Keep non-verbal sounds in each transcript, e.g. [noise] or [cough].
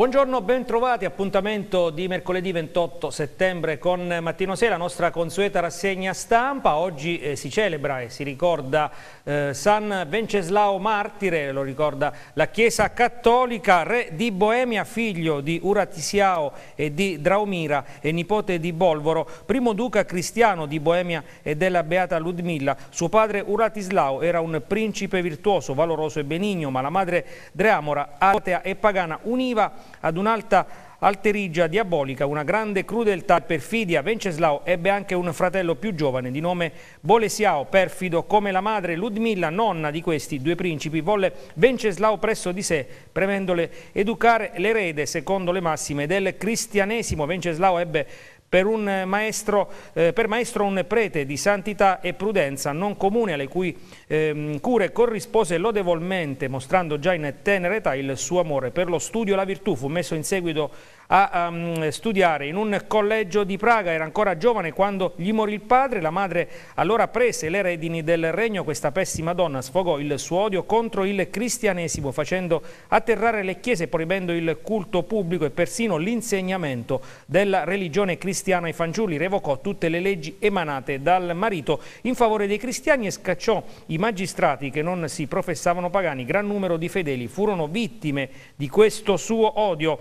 Buongiorno, bentrovati. Appuntamento di mercoledì 28 settembre con Mattino Sera, nostra consueta rassegna stampa. Oggi eh, si celebra e si ricorda eh, San Venceslao Martire, lo ricorda la Chiesa Cattolica, re di Boemia, figlio di Uratisiao e di Draumira e nipote di Bolvoro, primo duca cristiano di Boemia e della Beata Ludmilla. Suo padre Uratislao era un principe virtuoso, valoroso e benigno, ma la madre Dreamora, atea e pagana, univa ad un'alta alterigia diabolica, una grande crudeltà e perfidia. Venceslao ebbe anche un fratello più giovane di nome Bolesiao, perfido come la madre Ludmilla, nonna di questi due principi. Volle Venceslao presso di sé, premendole educare l'erede secondo le massime del cristianesimo. Venceslao ebbe per, un maestro, eh, per maestro un prete di santità e prudenza non comune alle cui eh, cure corrispose lodevolmente mostrando già in tenera età il suo amore per lo studio e la virtù. Fu messo in seguito a um, studiare in un collegio di Praga, era ancora giovane quando gli morì il padre, la madre allora prese le redini del regno, questa pessima donna sfogò il suo odio contro il cristianesimo facendo atterrare le chiese, proibendo il culto pubblico e persino l'insegnamento della religione cristiana ai fanciulli, revocò tutte le leggi emanate dal marito in favore dei cristiani e scacciò i magistrati che non si professavano pagani, gran numero di fedeli furono vittime di questo suo odio.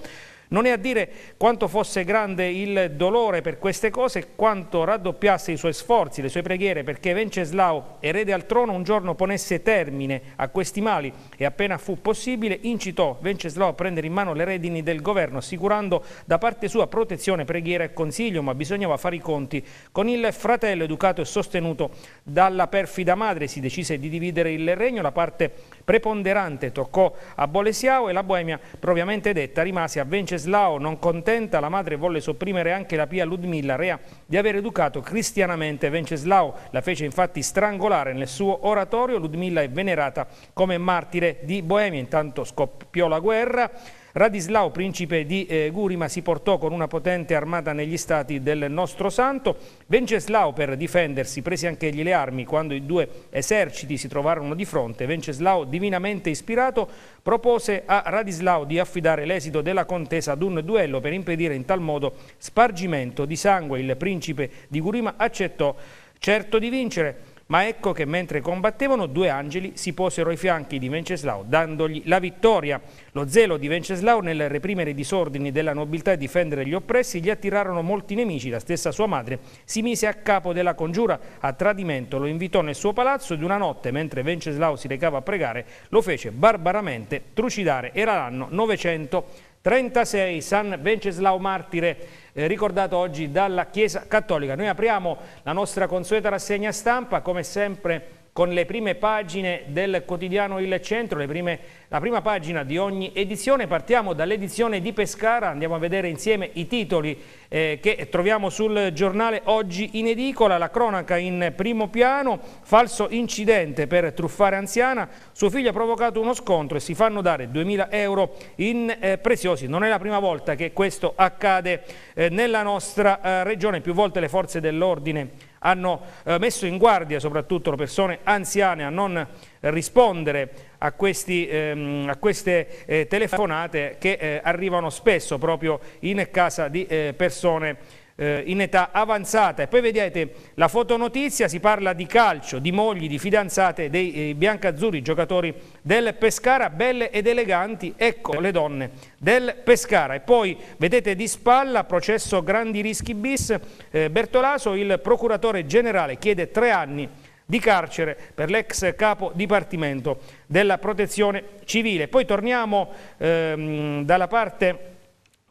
Non è a dire quanto fosse grande il dolore per queste cose, quanto raddoppiasse i suoi sforzi, le sue preghiere, perché Venceslao, erede al trono, un giorno ponesse termine a questi mali e appena fu possibile incitò Venceslao a prendere in mano le redini del governo, assicurando da parte sua protezione, preghiera e consiglio, ma bisognava fare i conti con il fratello educato e sostenuto dalla perfida madre. Si decise di dividere il regno, la parte preponderante toccò a Bolesiao e la Boemia, propriamente detta, rimase a Venceslao. Non contenta, la madre volle sopprimere anche la pia Ludmilla, rea di aver educato cristianamente Venceslao. La fece infatti strangolare nel suo oratorio. Ludmilla è venerata come martire di Boemia. Intanto scoppiò la guerra Radislao, principe di eh, Gurima, si portò con una potente armata negli stati del nostro santo. Venceslao, per difendersi, prese anche egli le armi quando i due eserciti si trovarono di fronte. Venceslao, divinamente ispirato, propose a Radislao di affidare l'esito della contesa ad un duello per impedire in tal modo spargimento di sangue. Il principe di Gurima accettò certo di vincere. Ma ecco che mentre combattevano due angeli si posero ai fianchi di Venceslao dandogli la vittoria. Lo zelo di Venceslao nel reprimere i disordini della nobiltà e difendere gli oppressi gli attirarono molti nemici. La stessa sua madre si mise a capo della congiura. A tradimento lo invitò nel suo palazzo ed una notte mentre Venceslao si recava a pregare lo fece barbaramente trucidare. Era l'anno 936. San Venceslao Martire eh, ricordato oggi dalla Chiesa Cattolica. Noi apriamo la nostra consueta rassegna stampa, come sempre con le prime pagine del quotidiano Il Centro, prime, la prima pagina di ogni edizione. Partiamo dall'edizione di Pescara, andiamo a vedere insieme i titoli eh, che troviamo sul giornale oggi in edicola, la cronaca in primo piano, falso incidente per truffare anziana, suo figlio ha provocato uno scontro e si fanno dare 2.000 euro in eh, preziosi. Non è la prima volta che questo accade eh, nella nostra eh, regione, più volte le forze dell'ordine hanno eh, messo in guardia soprattutto le persone anziane a non rispondere a, questi, ehm, a queste eh, telefonate che eh, arrivano spesso proprio in casa di eh, persone eh, in età avanzata. E poi vedete la fotonotizia, si parla di calcio, di mogli, di fidanzate, dei eh, biancazzurri, giocatori del Pescara, belle ed eleganti, ecco le donne del Pescara. E poi vedete di spalla, processo grandi rischi bis, eh, Bertolaso, il procuratore generale, chiede tre anni di carcere per l'ex capo dipartimento della protezione civile. Poi torniamo ehm, dalla parte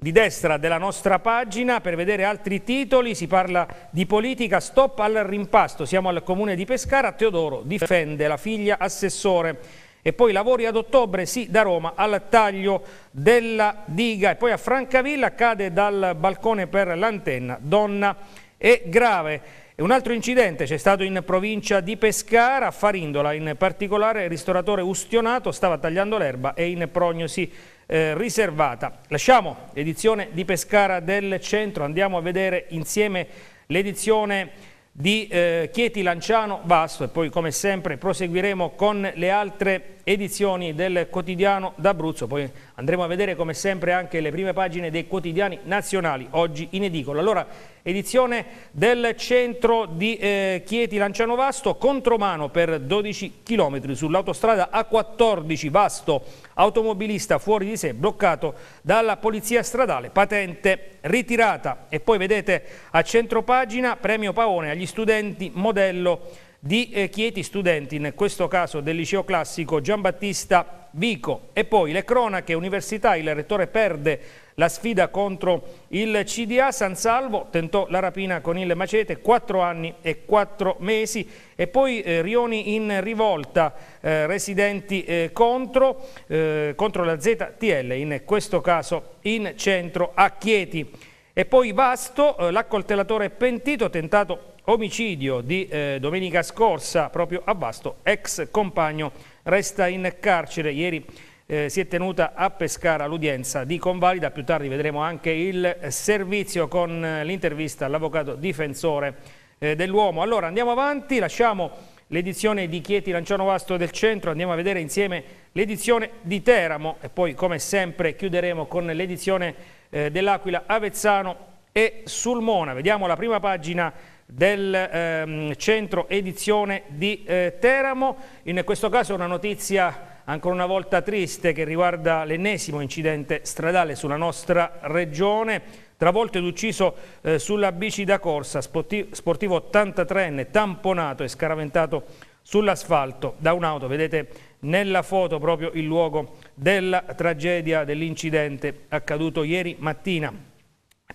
di destra della nostra pagina per vedere altri titoli, si parla di politica, stop al rimpasto, siamo al comune di Pescara, Teodoro difende la figlia assessore e poi lavori ad ottobre, sì, da Roma al taglio della diga e poi a Francavilla cade dal balcone per l'antenna, donna e grave. E un altro incidente c'è stato in provincia di Pescara, a Farindola in particolare, il ristoratore ustionato stava tagliando l'erba e in prognosi eh, riservata. Lasciamo l'edizione di Pescara del centro, andiamo a vedere insieme l'edizione di eh, Chieti Lanciano Basso e poi come sempre proseguiremo con le altre edizioni del quotidiano d'Abruzzo. Poi andremo a vedere come sempre anche le prime pagine dei quotidiani nazionali oggi in edicola. Allora, edizione del centro di eh, Chieti Lanciano Vasto, contromano per 12 km sull'autostrada A14 Vasto, automobilista fuori di sé bloccato dalla polizia stradale, patente ritirata. E poi vedete a centro pagina premio Paone agli studenti modello di eh, Chieti studenti, in questo caso del liceo classico Giambattista Vico. E poi le cronache università, il rettore perde la sfida contro il CDA, San Salvo tentò la rapina con il macete, 4 anni e 4 mesi e poi eh, Rioni in rivolta, eh, residenti eh, contro, eh, contro la ZTL, in questo caso in centro a Chieti. E poi Vasto, eh, l'accoltellatore pentito, tentato omicidio di eh, domenica scorsa proprio a Vasto, ex compagno resta in carcere. Ieri eh, si è tenuta a Pescara l'udienza di Convalida, più tardi vedremo anche il servizio con eh, l'intervista all'avvocato difensore eh, dell'uomo. Allora andiamo avanti, lasciamo l'edizione di Chieti Lanciano Vasto del centro, andiamo a vedere insieme l'edizione di Teramo e poi come sempre chiuderemo con l'edizione eh, dell'Aquila Avezzano e Sulmona. Vediamo la prima pagina del ehm, centro edizione di eh, Teramo. In questo caso una notizia ancora una volta triste che riguarda l'ennesimo incidente stradale sulla nostra regione travolto ed ucciso eh, sulla bici da corsa, sportivo, sportivo 83enne, tamponato e scaraventato sull'asfalto da un'auto. Vedete nella foto proprio il luogo della tragedia dell'incidente accaduto ieri mattina.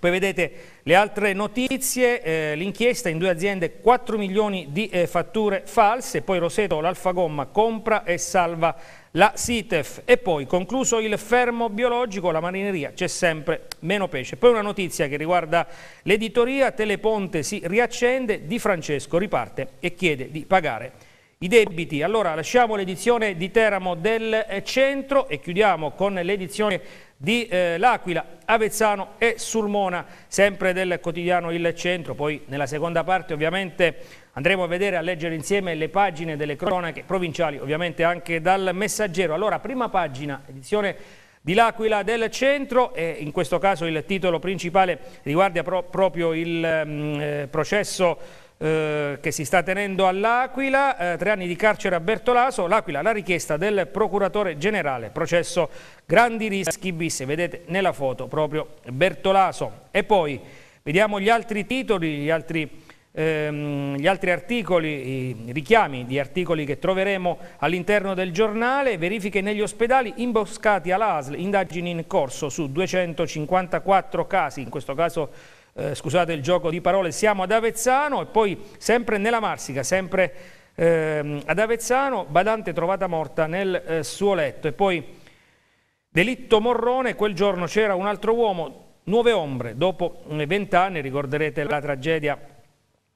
Poi vedete le altre notizie, eh, l'inchiesta in due aziende 4 milioni di eh, fatture false, poi Roseto l'Alfagomma compra e salva la Sitef e poi concluso il fermo biologico la marineria c'è sempre meno pesce poi una notizia che riguarda l'editoria Teleponte si riaccende Di Francesco riparte e chiede di pagare i debiti, allora lasciamo l'edizione di Teramo del centro e chiudiamo con l'edizione di eh, L'Aquila, Avezzano e Sulmona, sempre del quotidiano Il Centro. Poi nella seconda parte ovviamente andremo a vedere, a leggere insieme le pagine delle cronache provinciali, ovviamente anche dal messaggero. Allora, prima pagina, edizione di L'Aquila del centro e in questo caso il titolo principale riguarda pro proprio il mh, mm, eh, processo eh, che si sta tenendo all'Aquila, eh, tre anni di carcere a Bertolaso, l'Aquila la richiesta del procuratore generale, processo grandi rischi bis, vedete nella foto proprio Bertolaso. E poi vediamo gli altri titoli, gli altri ehm, gli altri articoli, i richiami di articoli che troveremo all'interno del giornale, verifiche negli ospedali imboscati all'ASL, indagini in corso su 254 casi, in questo caso eh, scusate il gioco di parole, siamo ad Avezzano e poi sempre nella Marsica, sempre eh, ad Avezzano, Badante trovata morta nel eh, suo letto e poi delitto Morrone, quel giorno c'era un altro uomo, nuove ombre, dopo mm, vent'anni ricorderete la tragedia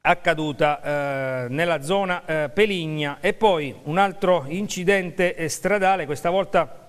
accaduta eh, nella zona eh, Peligna e poi un altro incidente eh, stradale, questa volta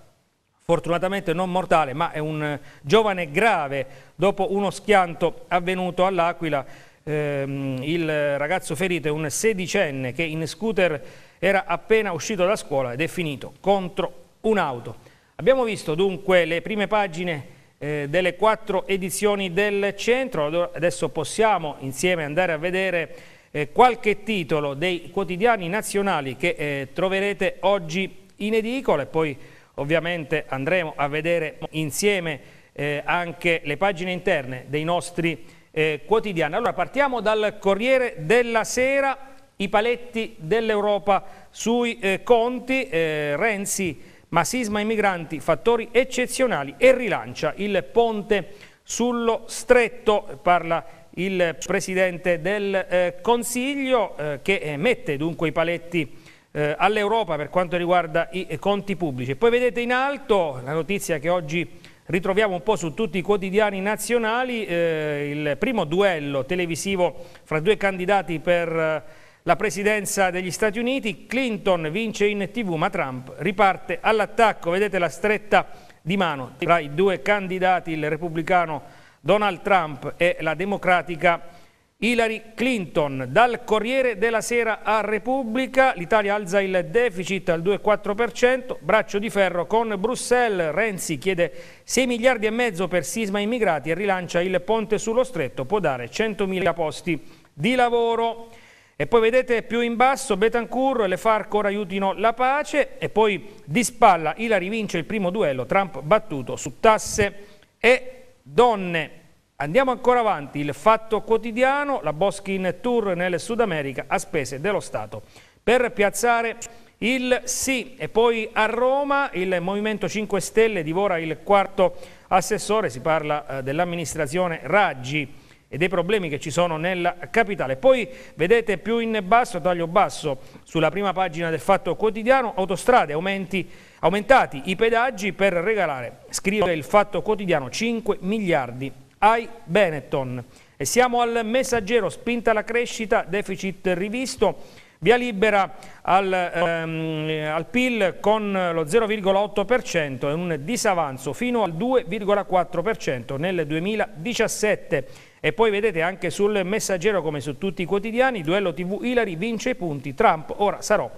fortunatamente non mortale, ma è un eh, giovane grave dopo uno schianto avvenuto all'Aquila. Ehm, il ragazzo ferito è un sedicenne che in scooter era appena uscito da scuola ed è finito contro un'auto. Abbiamo visto dunque le prime pagine eh, delle quattro edizioni del centro, adesso possiamo insieme andare a vedere eh, qualche titolo dei quotidiani nazionali che eh, troverete oggi in edicola e poi Ovviamente andremo a vedere insieme eh, anche le pagine interne dei nostri eh, quotidiani. Allora partiamo dal Corriere della Sera, i paletti dell'Europa sui eh, conti, eh, Renzi, massisma, immigranti, fattori eccezionali e rilancia il ponte sullo stretto, parla il Presidente del eh, Consiglio eh, che mette dunque i paletti eh, all'Europa per quanto riguarda i conti pubblici. Poi vedete in alto la notizia che oggi ritroviamo un po' su tutti i quotidiani nazionali, eh, il primo duello televisivo fra due candidati per eh, la presidenza degli Stati Uniti, Clinton vince in tv ma Trump riparte all'attacco, vedete la stretta di mano tra i due candidati, il repubblicano Donald Trump e la democratica Hillary Clinton, dal Corriere della Sera a Repubblica, l'Italia alza il deficit al 2,4%, braccio di ferro con Bruxelles, Renzi chiede 6 miliardi e mezzo per sisma immigrati e rilancia il ponte sullo stretto, può dare 100.000 posti di lavoro. E poi vedete più in basso Betancourt le FARC ora aiutino la pace e poi di spalla Hillary vince il primo duello, Trump battuto su tasse e donne. Andiamo ancora avanti, il fatto quotidiano, la Boskin Tour nel Sud America a spese dello Stato. Per piazzare il sì e poi a Roma il Movimento 5 Stelle divora il quarto assessore, si parla eh, dell'amministrazione Raggi e dei problemi che ci sono nella capitale. Poi vedete più in basso, taglio basso, sulla prima pagina del Fatto Quotidiano, autostrade aumenti, aumentati i pedaggi per regalare, scrive il Fatto Quotidiano, 5 miliardi ai Benetton. E siamo al messaggero, spinta alla crescita, deficit rivisto. Via libera al, ehm, al PIL con lo 0,8% e un disavanzo fino al 2,4% nel 2017. E poi vedete anche sul messaggero come su tutti i quotidiani, duello TV Hillary vince i punti, Trump ora sarò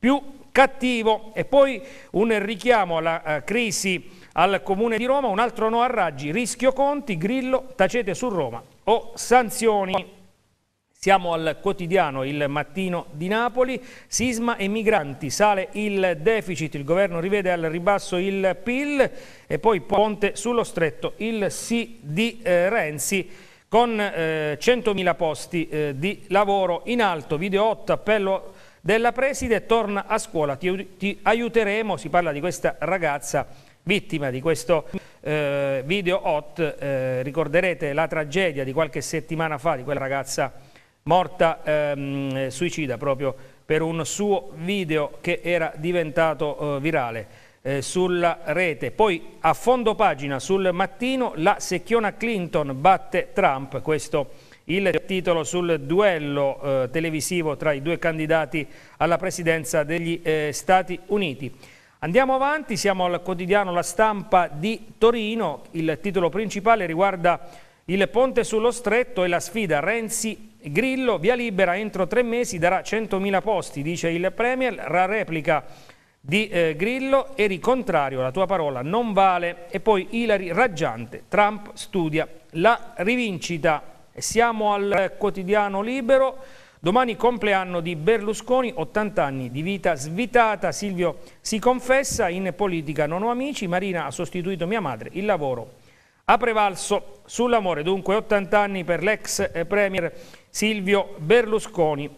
più cattivo. E poi un richiamo alla eh, crisi al Comune di Roma, un altro no a raggi, rischio conti, Grillo, tacete su Roma o sanzioni. Siamo al quotidiano Il Mattino di Napoli, sisma e migranti, sale il deficit, il governo rivede al ribasso il PIL e poi ponte sullo stretto il sì di eh, Renzi con eh, 100.000 posti eh, di lavoro in alto, video 8, appello della preside, torna a scuola, ti, ti aiuteremo, si parla di questa ragazza vittima di questo eh, video hot. Eh, ricorderete la tragedia di qualche settimana fa di quella ragazza morta ehm, suicida proprio per un suo video che era diventato eh, virale eh, sulla rete. Poi a fondo pagina sul mattino la secchiona Clinton batte Trump, questo il titolo sul duello eh, televisivo tra i due candidati alla presidenza degli eh, Stati Uniti. Andiamo avanti, siamo al quotidiano La Stampa di Torino, il titolo principale riguarda il ponte sullo stretto e la sfida Renzi-Grillo, via libera entro tre mesi darà 100.000 posti, dice il Premier, la replica di eh, Grillo, eri contrario, la tua parola non vale e poi Ilari raggiante, Trump studia la rivincita. Siamo al eh, quotidiano libero. Domani compleanno di Berlusconi, 80 anni di vita svitata. Silvio si confessa, in politica non ho amici, Marina ha sostituito mia madre, il lavoro ha prevalso sull'amore. Dunque 80 anni per l'ex premier Silvio Berlusconi.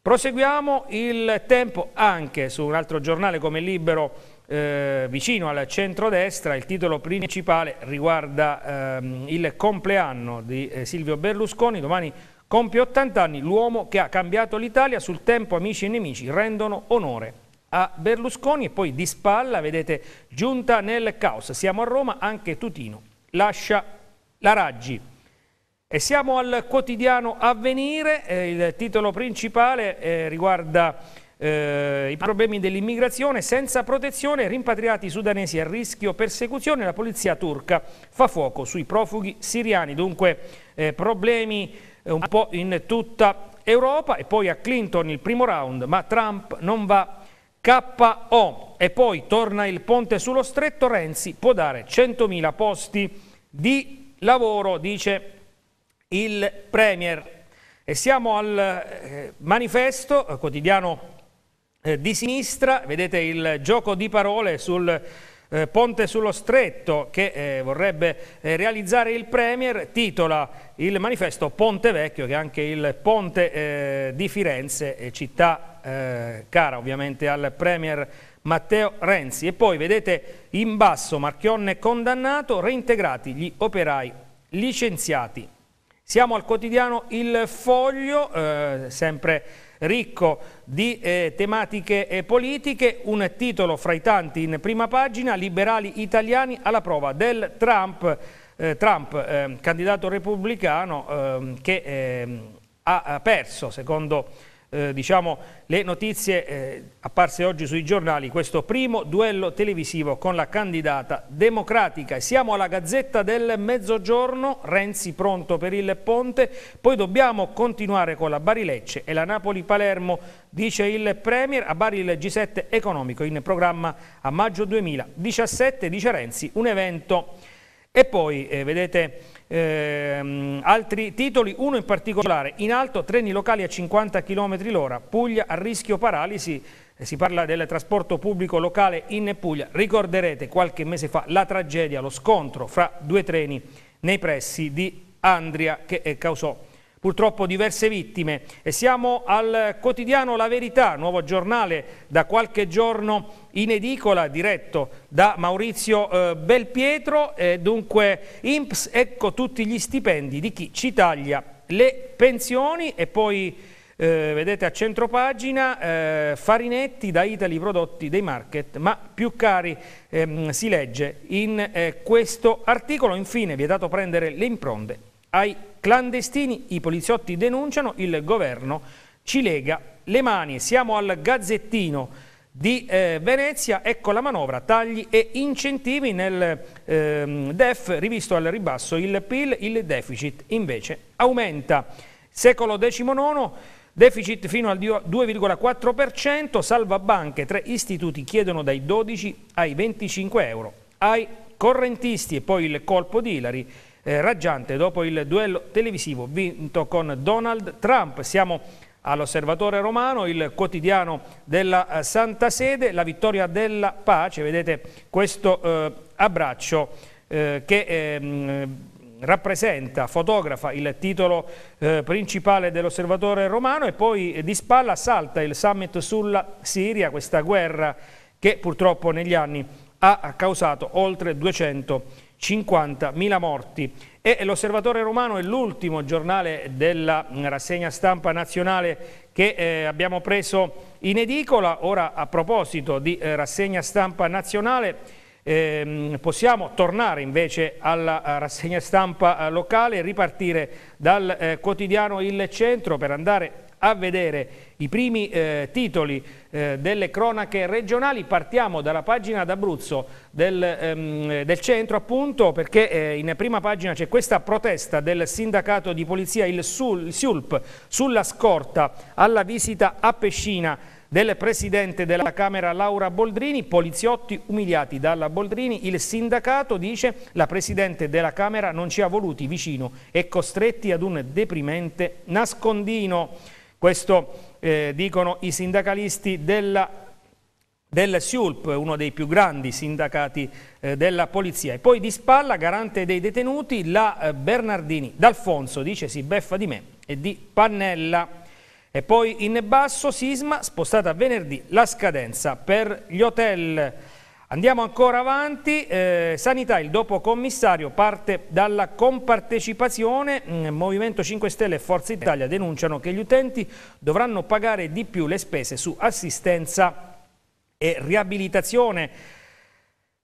Proseguiamo il tempo anche su un altro giornale come Libero eh, vicino al centrodestra, il titolo principale riguarda ehm, il compleanno di eh, Silvio Berlusconi, domani Compie 80 anni l'uomo che ha cambiato l'Italia, sul tempo amici e nemici rendono onore a Berlusconi e poi di spalla, vedete, giunta nel caos. Siamo a Roma, anche Tutino lascia la Raggi. E siamo al quotidiano Avvenire, eh, il titolo principale eh, riguarda eh, i problemi dell'immigrazione, senza protezione, rimpatriati sudanesi a rischio persecuzione, la polizia turca fa fuoco sui profughi siriani, dunque eh, problemi un po' in tutta Europa e poi a Clinton il primo round, ma Trump non va KO e poi torna il ponte sullo stretto, Renzi può dare 100.000 posti di lavoro, dice il Premier. E siamo al eh, manifesto eh, quotidiano eh, di sinistra, vedete il gioco di parole sul eh, Ponte sullo Stretto che eh, vorrebbe eh, realizzare il Premier titola il manifesto Ponte Vecchio che è anche il ponte eh, di Firenze, città eh, cara ovviamente al Premier Matteo Renzi e poi vedete in basso Marchionne condannato, reintegrati gli operai licenziati. Siamo al quotidiano Il Foglio, eh, sempre ricco di eh, tematiche eh, politiche, un titolo fra i tanti in prima pagina, liberali italiani alla prova del Trump, eh, Trump ehm, candidato repubblicano ehm, che ehm, ha perso, secondo eh, diciamo, le notizie eh, apparse oggi sui giornali, questo primo duello televisivo con la candidata democratica. Siamo alla Gazzetta del Mezzogiorno, Renzi pronto per il Ponte, poi dobbiamo continuare con la Barilecce e la Napoli-Palermo, dice il Premier, a Bari il G7 economico in programma a maggio 2017, dice Renzi, un evento. E poi, eh, vedete eh, altri titoli, uno in particolare, in alto treni locali a 50 km l'ora, Puglia a rischio paralisi, eh, si parla del trasporto pubblico locale in Puglia, ricorderete qualche mese fa la tragedia, lo scontro fra due treni nei pressi di Andria che eh, causò Purtroppo diverse vittime e siamo al quotidiano La Verità, nuovo giornale da qualche giorno in edicola diretto da Maurizio eh, Belpietro, eh, dunque IMPS, ecco tutti gli stipendi di chi ci taglia le pensioni e poi eh, vedete a centropagina eh, farinetti da Italy prodotti dei market ma più cari ehm, si legge in eh, questo articolo infine vietato prendere le impronte ai clandestini i poliziotti denunciano, il governo ci lega le mani. Siamo al Gazzettino di eh, Venezia, ecco la manovra, tagli e incentivi nel ehm, DEF, rivisto al ribasso il PIL, il deficit invece aumenta. Secolo XIX, deficit fino al 2,4%, salva banche, tre istituti chiedono dai 12 ai 25 euro. Ai correntisti e poi il colpo di Ilari, eh, raggiante dopo il duello televisivo vinto con Donald Trump. Siamo all'Osservatore Romano, il quotidiano della eh, Santa Sede, la vittoria della pace, vedete questo eh, abbraccio eh, che ehm, rappresenta, fotografa il titolo eh, principale dell'osservatore romano e poi eh, di spalla salta il summit sulla Siria, questa guerra che purtroppo negli anni ha causato oltre 200 50.000 morti. E l'Osservatore Romano è l'ultimo giornale della mm, rassegna stampa nazionale che eh, abbiamo preso in edicola. Ora, a proposito di eh, rassegna stampa nazionale, eh, possiamo tornare invece alla eh, rassegna stampa eh, locale e ripartire dal eh, quotidiano Il Centro per andare a vedere i primi eh, titoli eh, delle cronache regionali. Partiamo dalla pagina d'Abruzzo del, ehm, del, centro appunto perché eh, in prima pagina c'è questa protesta del sindacato di polizia, il, Sul, il SULP, sulla scorta alla visita a Pescina del presidente della Camera Laura Boldrini, poliziotti umiliati dalla Boldrini, il sindacato dice la presidente della Camera non ci ha voluti vicino e costretti ad un deprimente nascondino. Questo eh, dicono i sindacalisti della, del SIULP, uno dei più grandi sindacati eh, della polizia. E poi di spalla, garante dei detenuti, la eh, Bernardini. D'Alfonso dice si beffa di me e di Pannella. E poi in basso, Sisma, spostata a venerdì, la scadenza per gli hotel Andiamo ancora avanti, eh, Sanità, il dopo commissario parte dalla compartecipazione, mm, Movimento 5 Stelle e Forza Italia denunciano che gli utenti dovranno pagare di più le spese su assistenza e riabilitazione.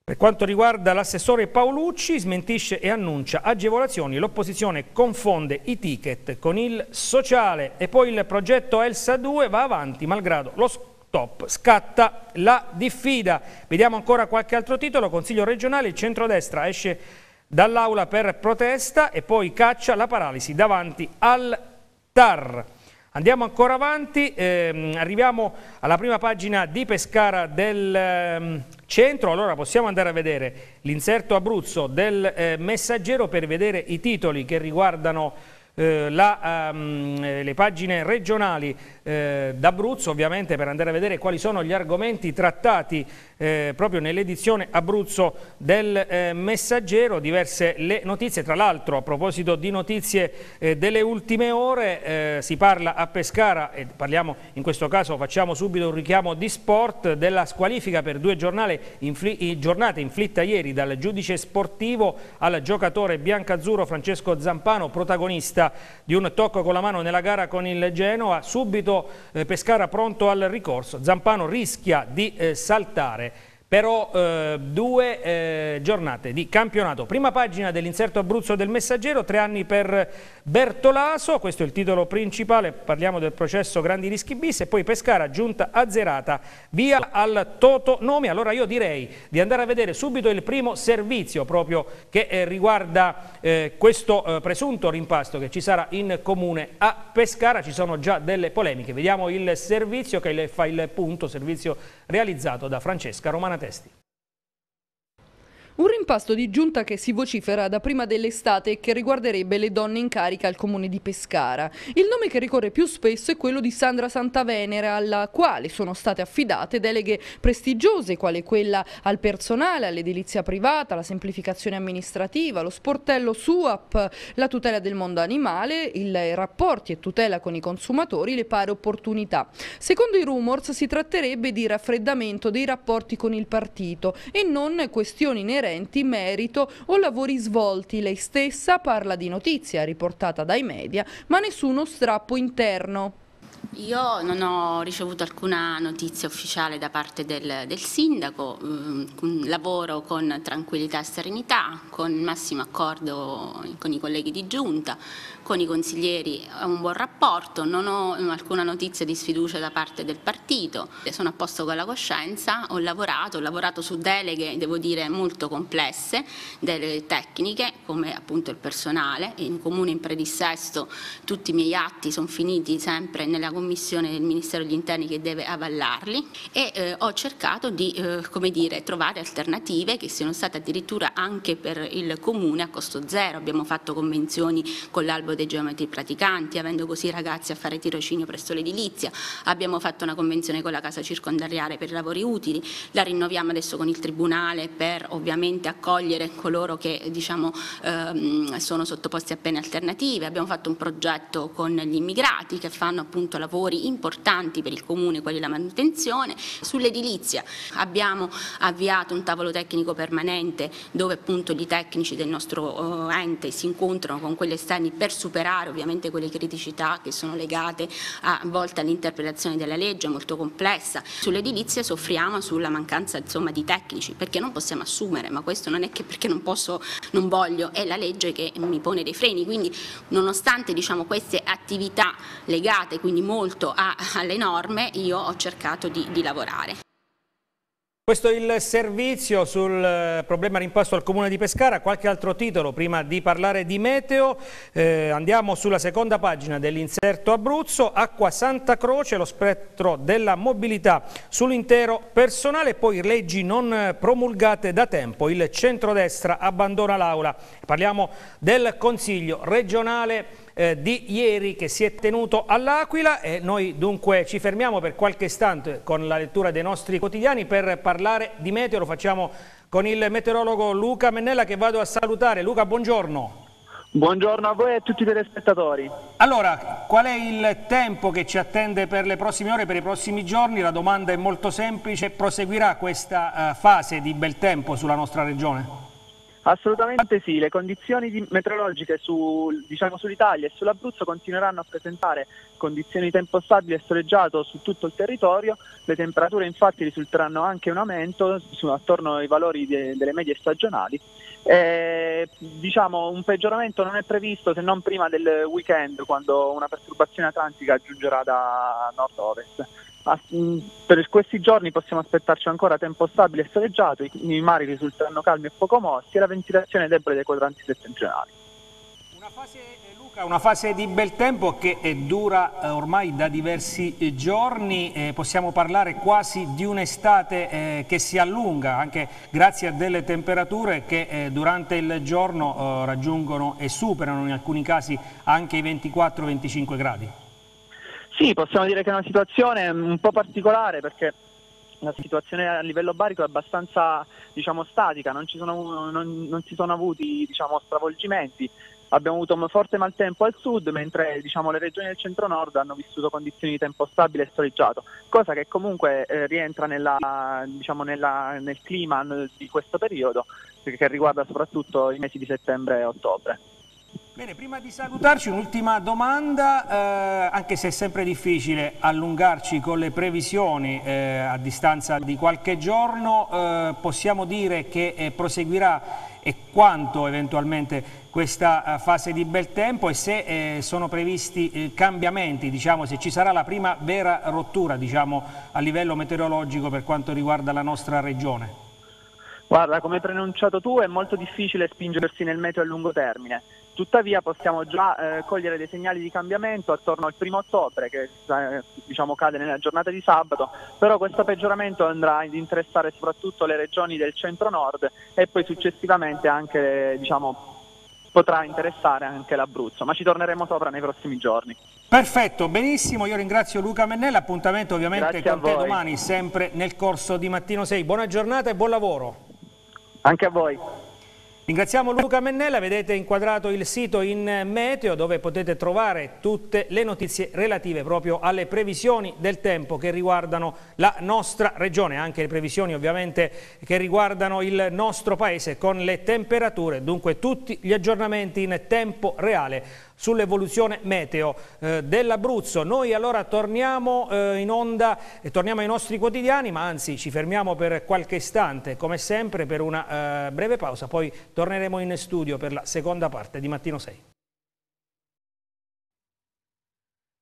Per quanto riguarda l'assessore Paolucci, smentisce e annuncia agevolazioni, l'opposizione confonde i ticket con il sociale e poi il progetto Elsa 2 va avanti malgrado lo scopo. Top. Scatta la diffida. Vediamo ancora qualche altro titolo. Consiglio regionale, il centrodestra esce dall'aula per protesta e poi caccia la paralisi davanti al TAR. Andiamo ancora avanti, ehm, arriviamo alla prima pagina di Pescara del ehm, centro, allora possiamo andare a vedere l'inserto Abruzzo del eh, messaggero per vedere i titoli che riguardano eh, la, um, le pagine regionali eh, d'Abruzzo, ovviamente per andare a vedere quali sono gli argomenti trattati eh, proprio nell'edizione Abruzzo del eh, Messaggero, diverse le notizie, tra l'altro a proposito di notizie eh, delle ultime ore eh, si parla a Pescara e parliamo in questo caso, facciamo subito un richiamo di sport della squalifica per due infli giornate inflitta ieri dal giudice sportivo al giocatore biancazzurro Francesco Zampano, protagonista di un tocco con la mano nella gara con il Genoa, subito eh, Pescara pronto al ricorso, Zampano rischia di eh, saltare però eh, due eh, giornate di campionato. Prima pagina dell'inserto Abruzzo del Messaggero, tre anni per Bertolaso, questo è il titolo principale, parliamo del processo Grandi Rischi Bis e poi Pescara giunta azzerata via al Toto Nomi. Allora io direi di andare a vedere subito il primo servizio proprio che eh, riguarda eh, questo eh, presunto rimpasto che ci sarà in comune a Pescara, ci sono già delle polemiche. Vediamo il servizio che le fa il punto, servizio realizzato da Francesca Romana testi. Un rimpasto di giunta che si vocifera da prima dell'estate e che riguarderebbe le donne in carica al comune di Pescara. Il nome che ricorre più spesso è quello di Sandra Santavenera, alla quale sono state affidate deleghe prestigiose, quale quella al personale, all'edilizia privata, alla semplificazione amministrativa, lo sportello SUAP, la tutela del mondo animale, i rapporti e tutela con i consumatori, le pari opportunità. Secondo i rumors si tratterebbe di raffreddamento dei rapporti con il partito e non questioni inerenti differenti merito o lavori svolti. Lei stessa parla di notizia riportata dai media, ma nessuno strappo interno. Io non ho ricevuto alcuna notizia ufficiale da parte del, del sindaco, mm, lavoro con tranquillità e serenità, con massimo accordo con i colleghi di giunta, con i consiglieri ho un buon rapporto, non ho alcuna notizia di sfiducia da parte del partito, sono a posto con la coscienza, ho lavorato, ho lavorato su deleghe, devo dire, molto complesse, deleghe tecniche, come appunto il personale, in comune in predissesto tutti i miei atti sono finiti sempre nella commissione del Ministero degli Interni che deve avallarli e eh, ho cercato di eh, come dire, trovare alternative che siano state addirittura anche per il comune a costo zero, abbiamo fatto convenzioni con l'albo ruolo dei geometri praticanti, avendo così i ragazzi a fare tirocinio presso l'edilizia. Abbiamo fatto una convenzione con la casa circondariale per i lavori utili, la rinnoviamo adesso con il Tribunale per ovviamente accogliere coloro che diciamo, ehm, sono sottoposti a pene alternative. Abbiamo fatto un progetto con gli immigrati che fanno appunto lavori importanti per il Comune, quelli la manutenzione. Sull'edilizia abbiamo avviato un tavolo tecnico permanente dove appunto gli tecnici del nostro eh, ente si incontrano con quelli esterni per superare ovviamente quelle criticità che sono legate a, volte all'interpretazione della legge molto complessa. Sull'edilizia soffriamo sulla mancanza insomma, di tecnici perché non possiamo assumere, ma questo non è che perché non posso, non voglio, è la legge che mi pone dei freni, quindi nonostante diciamo, queste attività legate quindi molto a, alle norme io ho cercato di, di lavorare. Questo è il servizio sul eh, problema rimposto al Comune di Pescara, qualche altro titolo prima di parlare di meteo, eh, andiamo sulla seconda pagina dell'inserto Abruzzo, acqua Santa Croce, lo spettro della mobilità sull'intero personale, poi leggi non promulgate da tempo, il centrodestra abbandona l'aula, parliamo del Consiglio regionale eh, di ieri che si è tenuto all'Aquila e noi dunque ci fermiamo per qualche istante con la lettura dei nostri quotidiani per parlare di meteo, lo facciamo con il meteorologo Luca Mennella che vado a salutare. Luca, buongiorno. Buongiorno a voi e a tutti i telespettatori. Allora, qual è il tempo che ci attende per le prossime ore, per i prossimi giorni? La domanda è molto semplice, proseguirà questa uh, fase di bel tempo sulla nostra regione? Assolutamente sì, le condizioni meteorologiche su, diciamo, sull'Italia e sull'Abruzzo continueranno a presentare condizioni di tempo stabile e soleggiato su tutto il territorio, le temperature infatti risulteranno anche un aumento su, attorno ai valori de, delle medie stagionali. E, eh, diciamo, un peggioramento non è previsto se non prima del weekend quando una perturbazione atlantica giungerà da nord-ovest. Mm, per questi giorni possiamo aspettarci ancora tempo stabile e soleggiato, i, i mari risulteranno calmi e poco mossi e la ventilazione debole dei quadranti settentrionali. Una fase, eh, Luca, una fase di bel tempo che eh, dura eh, ormai da diversi giorni, eh, possiamo parlare quasi di un'estate eh, che si allunga anche grazie a delle temperature che eh, durante il giorno raggiungono e superano in alcuni casi anche i 24-25 gradi. Sì, possiamo dire che è una situazione un po' particolare perché la situazione a livello barico è abbastanza diciamo, statica, non, sono, non, non si sono avuti diciamo, stravolgimenti, abbiamo avuto un forte maltempo al sud, mentre diciamo, le regioni del centro-nord hanno vissuto condizioni di tempo stabile e soleggiato, cosa che comunque eh, rientra nella, diciamo, nella, nel clima di questo periodo, che riguarda soprattutto i mesi di settembre e ottobre. Bene, prima di salutarci un'ultima domanda, eh, anche se è sempre difficile allungarci con le previsioni eh, a distanza di qualche giorno, eh, possiamo dire che eh, proseguirà e quanto eventualmente questa eh, fase di bel tempo e se eh, sono previsti cambiamenti, diciamo, se ci sarà la prima vera rottura diciamo, a livello meteorologico per quanto riguarda la nostra regione. Guarda, come hai pronunciato tu è molto difficile spingersi nel meteo a lungo termine. Tuttavia possiamo già eh, cogliere dei segnali di cambiamento attorno al primo ottobre, che eh, diciamo cade nella giornata di sabato, però questo peggioramento andrà ad interessare soprattutto le regioni del centro-nord e poi successivamente anche diciamo, potrà interessare anche l'Abruzzo, ma ci torneremo sopra nei prossimi giorni. Perfetto, benissimo, io ringrazio Luca Mennella, appuntamento ovviamente Grazie con te domani, sempre nel corso di Mattino 6. Buona giornata e buon lavoro. Anche a voi. Ringraziamo Luca Mennella, vedete inquadrato il sito in meteo dove potete trovare tutte le notizie relative proprio alle previsioni del tempo che riguardano la nostra regione, anche le previsioni ovviamente che riguardano il nostro paese con le temperature, dunque tutti gli aggiornamenti in tempo reale sull'evoluzione meteo eh, dell'Abruzzo. Noi allora torniamo eh, in onda e eh, torniamo ai nostri quotidiani, ma anzi ci fermiamo per qualche istante, come sempre, per una eh, breve pausa, poi torneremo in studio per la seconda parte di Mattino 6.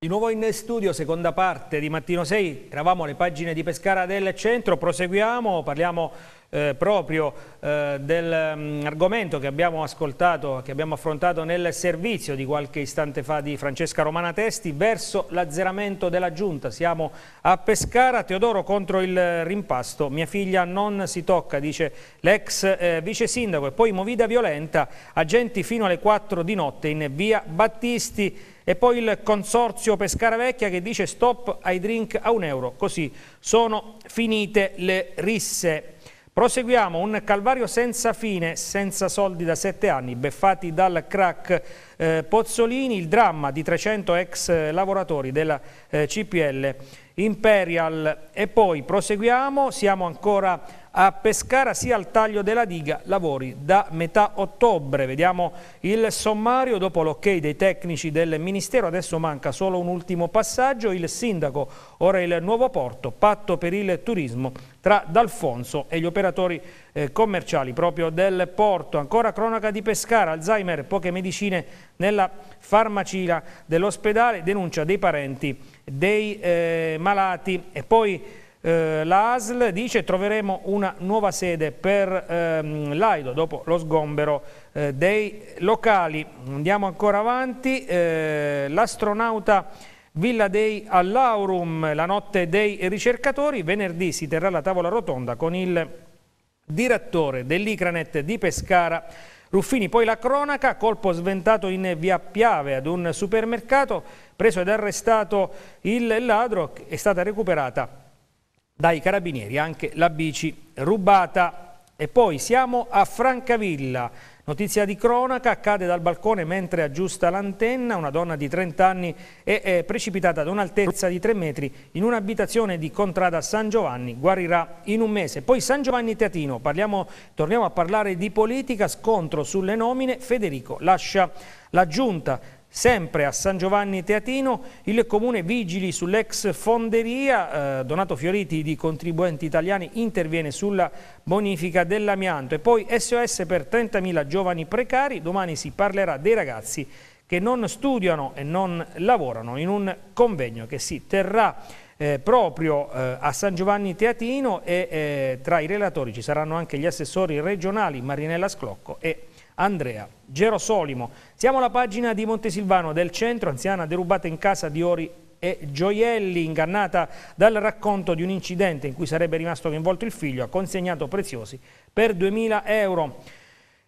Di nuovo in studio, seconda parte di Mattino 6, eravamo alle pagine di Pescara del Centro, proseguiamo, parliamo eh, proprio eh, dell'argomento mm, che abbiamo ascoltato, che abbiamo affrontato nel servizio di qualche istante fa di Francesca Romana Testi verso l'azzeramento della giunta. Siamo a Pescara, Teodoro contro il rimpasto, mia figlia non si tocca, dice l'ex eh, vice sindaco e poi movida violenta, agenti fino alle 4 di notte in via Battisti e poi il consorzio Pescara Vecchia che dice stop ai drink a un euro, così sono finite le risse. Proseguiamo, un calvario senza fine, senza soldi da sette anni, beffati dal crack eh, Pozzolini, il dramma di 300 ex lavoratori della eh, CPL Imperial. E poi proseguiamo, siamo ancora a Pescara sia al taglio della diga, lavori da metà ottobre. Vediamo il sommario, dopo l'ok dei tecnici del Ministero, adesso manca solo un ultimo passaggio, il sindaco, ora il nuovo porto, patto per il turismo tra D'Alfonso e gli operatori eh, commerciali proprio del porto. Ancora cronaca di Pescara, Alzheimer, poche medicine nella farmacia dell'ospedale, denuncia dei parenti dei eh, malati e poi eh, L'ASL dice troveremo una nuova sede per ehm, l'Aido dopo lo sgombero eh, dei locali. Andiamo ancora avanti, eh, l'astronauta Villa dei all'Aurum, la notte dei ricercatori, venerdì si terrà la tavola rotonda con il direttore dell'Icranet di Pescara Ruffini. Poi la cronaca, colpo sventato in via Piave ad un supermercato, preso ed arrestato il ladro, è stata recuperata dai carabinieri anche la bici rubata. E poi siamo a Francavilla. Notizia di cronaca, cade dal balcone mentre aggiusta l'antenna, una donna di 30 anni è precipitata da un'altezza di 3 metri in un'abitazione di Contrada San Giovanni, guarirà in un mese. Poi San Giovanni Teatino, Parliamo, torniamo a parlare di politica, scontro sulle nomine, Federico lascia la giunta. Sempre a San Giovanni Teatino il comune vigili sull'ex fonderia, eh, Donato Fioriti di Contribuenti Italiani interviene sulla bonifica dell'amianto e poi SOS per 30.000 giovani precari, domani si parlerà dei ragazzi che non studiano e non lavorano in un convegno che si terrà eh, proprio eh, a San Giovanni Teatino e eh, tra i relatori ci saranno anche gli assessori regionali Marinella Sclocco e Andrea. Gerosolimo, siamo alla pagina di Montesilvano del centro, anziana derubata in casa di ori e gioielli, ingannata dal racconto di un incidente in cui sarebbe rimasto coinvolto il figlio, ha consegnato preziosi per 2.000 euro.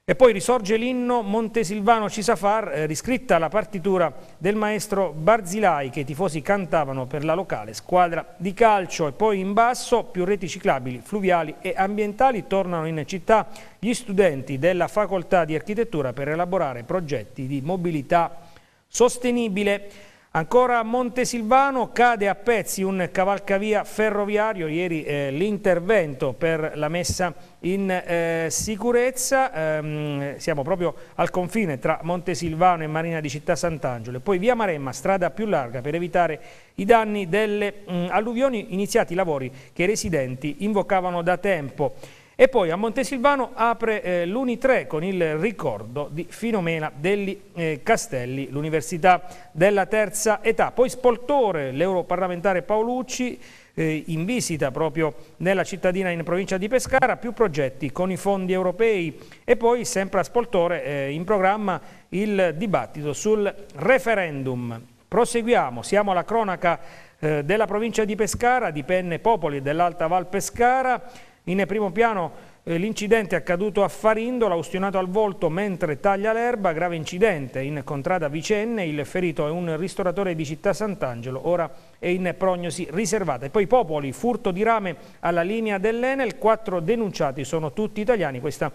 E poi risorge l'inno Montesilvano Cisafar, eh, riscritta la partitura del maestro Barzilai che i tifosi cantavano per la locale squadra di calcio. E poi in basso più reti ciclabili, fluviali e ambientali tornano in città gli studenti della facoltà di architettura per elaborare progetti di mobilità sostenibile. Ancora a Montesilvano cade a pezzi un cavalcavia ferroviario, ieri eh, l'intervento per la messa in eh, sicurezza, ehm, siamo proprio al confine tra Montesilvano e Marina di Città Sant'Angelo e poi via Maremma, strada più larga per evitare i danni delle mh, mm, alluvioni, iniziati i lavori che i residenti invocavano da tempo. E poi a Montesilvano apre eh, l'Uni3 con il ricordo di Finomena degli eh, Castelli, l'Università della Terza Età. Poi Spoltore, l'europarlamentare Paolucci, eh, in visita proprio nella cittadina in provincia di Pescara, più progetti con i fondi europei e poi sempre a Spoltore eh, in programma il dibattito sul referendum. Proseguiamo, siamo alla cronaca eh, della provincia di Pescara, di Penne Popoli dell'Alta Val Pescara. In primo piano eh, L'incidente accaduto a Farindola, ustionato al volto mentre taglia l'erba, grave incidente in contrada Vicenne, il ferito è un ristoratore di città Sant'Angelo, ora è in prognosi riservata. E poi Popoli, furto di rame alla linea dell'Enel, quattro denunciati sono tutti italiani, Questa,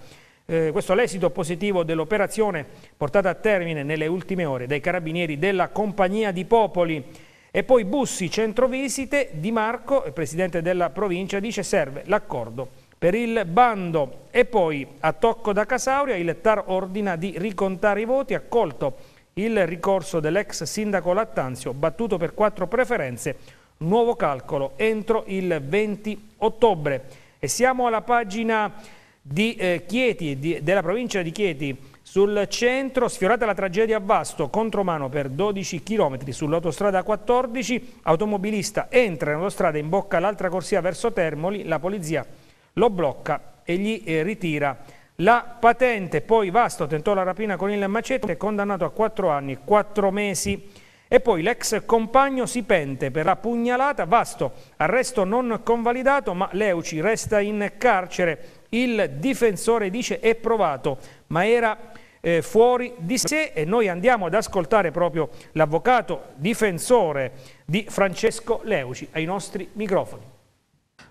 eh, questo è l'esito positivo dell'operazione portata a termine nelle ultime ore dai carabinieri della compagnia di Popoli. E poi Bussi, centrovisite, Di Marco, presidente della provincia, dice serve l'accordo per il bando. E poi a Tocco da Casauria il TAR ordina di ricontare i voti, accolto il ricorso dell'ex sindaco Lattanzio, battuto per quattro preferenze, nuovo calcolo entro il 20 ottobre. E siamo alla pagina di, eh, Chieti, di, della provincia di Chieti, sul centro, sfiorata la tragedia a Vasto, contromano per 12 km sull'autostrada 14, automobilista entra in autostrada, imbocca l'altra corsia verso Termoli, la polizia lo blocca e gli eh, ritira la patente. Poi Vasto tentò la rapina con il maceto, è condannato a 4 anni e 4 mesi. E poi l'ex compagno si pente per la pugnalata, Vasto arresto non convalidato, ma Leuci resta in carcere. Il difensore dice è provato, ma era eh, fuori di sé e noi andiamo ad ascoltare proprio l'avvocato difensore di Francesco Leuci ai nostri microfoni.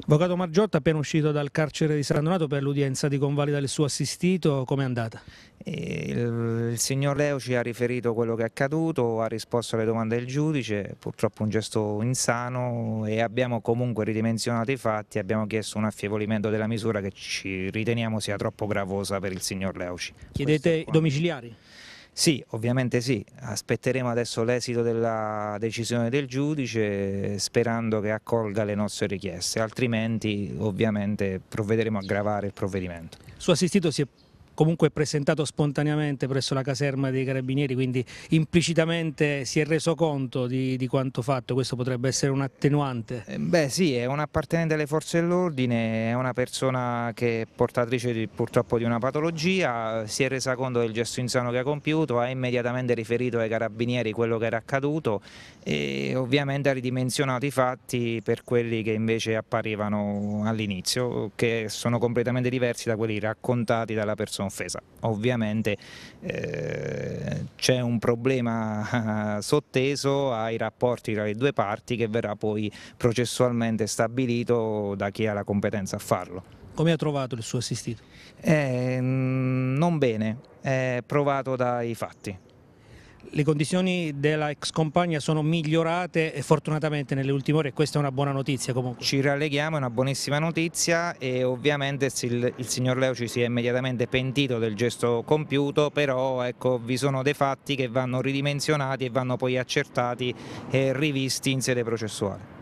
Avvocato Margiotta, appena uscito dal carcere di San Donato per l'udienza di convalida del suo assistito, com'è andata? Il, il, signor Leo ci ha riferito quello che è accaduto, ha risposto alle domande del giudice, purtroppo un gesto insano e abbiamo comunque ridimensionato i fatti, abbiamo chiesto un affievolimento della misura che ci riteniamo sia troppo gravosa per il signor Leuci. Chiedete i domiciliari? Sì, ovviamente sì, aspetteremo adesso l'esito della decisione del giudice sperando che accolga le nostre richieste, altrimenti ovviamente provvederemo a gravare il provvedimento. Su assistito si è comunque presentato spontaneamente presso la caserma dei carabinieri, quindi implicitamente si è reso conto di, di quanto fatto, questo potrebbe essere un attenuante? Eh, beh sì, è un appartenente alle forze dell'ordine, è una persona che è portatrice di, purtroppo di una patologia, si è resa conto del gesto insano che ha compiuto, ha immediatamente riferito ai carabinieri quello che era accaduto e ovviamente ha ridimensionato i fatti per quelli che invece apparivano all'inizio, che sono completamente diversi da quelli raccontati dalla persona un'offesa. Ovviamente eh, c'è un problema [laughs] sotteso ai rapporti tra le due parti che verrà poi processualmente stabilito da chi ha la competenza a farlo. Come ha trovato il suo assistito? Eh, mm, non bene, è provato dai fatti le condizioni della ex compagna sono migliorate e eh, fortunatamente nelle ultime ore e questa è una buona notizia comunque. Ci ralleghiamo, è una buonissima notizia e ovviamente il, il signor Leo ci si è immediatamente pentito del gesto compiuto, però ecco, vi sono dei fatti che vanno ridimensionati e vanno poi accertati e rivisti in sede processuale.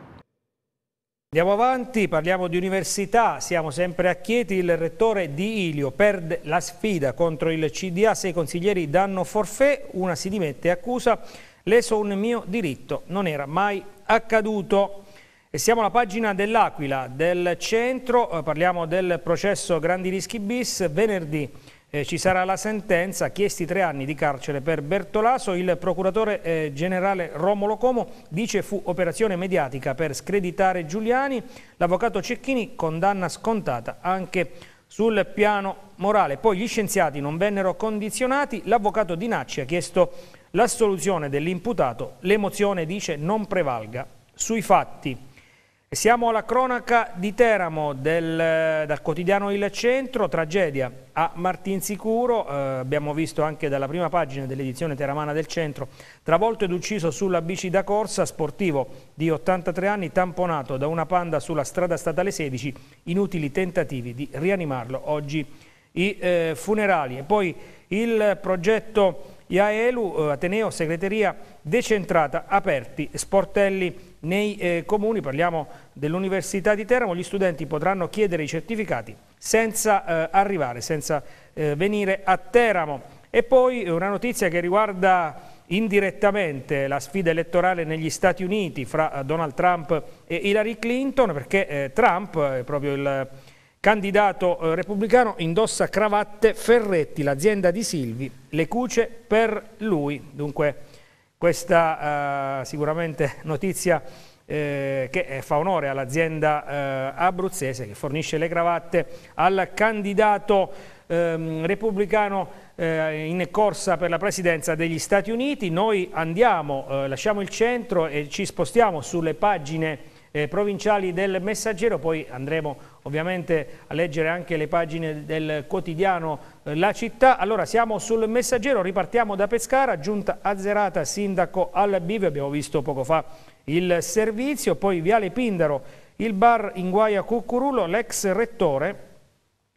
Andiamo avanti, parliamo di università, siamo sempre a Chieti, il rettore di Ilio perde la sfida contro il CDA, sei consiglieri danno forfè, una si dimette e accusa, leso un mio diritto, non era mai accaduto. E siamo alla pagina dell'Aquila, del centro, eh, parliamo del processo Grandi Rischi Bis, venerdì eh, ci sarà la sentenza, chiesti tre anni di carcere per Bertolaso, il procuratore eh, generale Romolo Como dice fu operazione mediatica per screditare Giuliani, l'avvocato Cecchini condanna scontata anche sul piano morale. Poi gli scienziati non vennero condizionati, l'avvocato Dinacci ha chiesto l'assoluzione dell'imputato, l'emozione dice non prevalga sui fatti. Siamo alla cronaca di Teramo del, dal quotidiano Il Centro, tragedia a Martinsicuro, eh, abbiamo visto anche dalla prima pagina dell'edizione teramana del Centro, travolto ed ucciso sulla bici da corsa, sportivo di 83 anni tamponato da una panda sulla strada statale 16, inutili tentativi di rianimarlo oggi i eh, funerali. E poi il progetto IAELU, eh, Ateneo, segreteria decentrata, aperti sportelli nei eh, comuni, parliamo dell'Università di Teramo, gli studenti potranno chiedere i certificati senza eh, arrivare, senza eh, venire a Teramo. E poi eh, una notizia che riguarda indirettamente la sfida elettorale negli Stati Uniti fra eh, Donald Trump e Hillary Clinton, perché Trump, proprio il Candidato eh, repubblicano indossa cravatte Ferretti, l'azienda di Silvi, le cuce per lui. Dunque questa eh, sicuramente notizia eh, che eh, fa onore all'azienda eh, abruzzese che fornisce le cravatte al candidato ehm, repubblicano eh, in corsa per la presidenza degli Stati Uniti. Noi andiamo, lasciamo il centro e ci spostiamo sulle pagine eh, provinciali del Messaggero, poi andremo ovviamente a leggere anche le pagine del quotidiano eh, La Città. Allora siamo sul Messaggero, ripartiamo da Pescara, giunta azzerata, sindaco al bivio, abbiamo visto poco fa il servizio, poi Viale Pindaro, il bar in guaia Cucurulo, l'ex rettore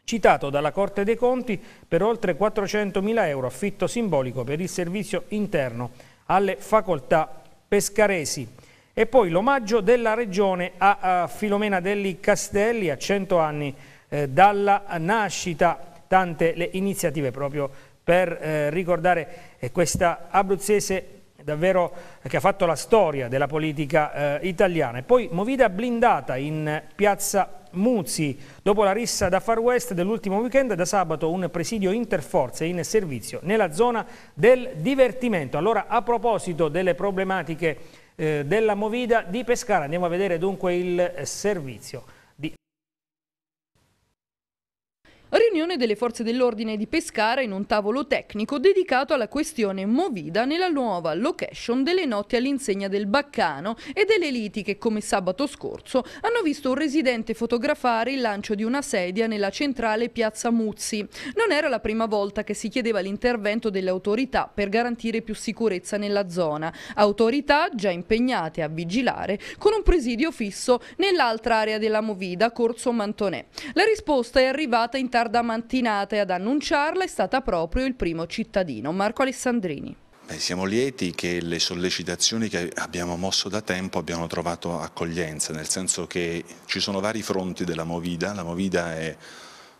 citato dalla Corte dei Conti per oltre 400.000 euro affitto simbolico per il servizio interno alle facoltà pescaresi. E poi l'omaggio della Regione a, Filomena Delli Castelli a 100 anni eh, dalla nascita. Tante le iniziative proprio per eh, ricordare eh, questa abruzzese davvero che ha fatto la storia della politica eh, italiana. E poi Movida blindata in piazza Muzzi, dopo la rissa da Far West dell'ultimo weekend, da sabato un presidio interforze in servizio nella zona del divertimento. Allora, a proposito delle problematiche eh, della Movida di Pescara. Andiamo a vedere dunque il eh, servizio. Riunione delle forze dell'ordine di Pescara in un tavolo tecnico dedicato alla questione Movida nella nuova location delle notti all'insegna del Baccano e delle liti che come sabato scorso hanno visto un residente fotografare il lancio di una sedia nella centrale piazza Muzzi. Non era la prima volta che si chiedeva l'intervento delle autorità per garantire più sicurezza nella zona, autorità già impegnate a vigilare con un presidio fisso nell'altra area della Movida, Corso Mantonè. La risposta è arrivata in tarda tarda mattinata e ad annunciarla è stata proprio il primo cittadino, Marco Alessandrini. siamo lieti che le sollecitazioni che abbiamo mosso da tempo abbiano trovato accoglienza, nel senso che ci sono vari fronti della Movida, la Movida è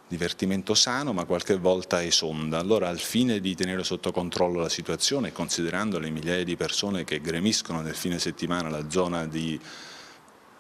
divertimento sano ma qualche volta esonda. Allora al fine di tenere sotto controllo la situazione, considerando le migliaia di persone che gremiscono nel fine settimana la zona di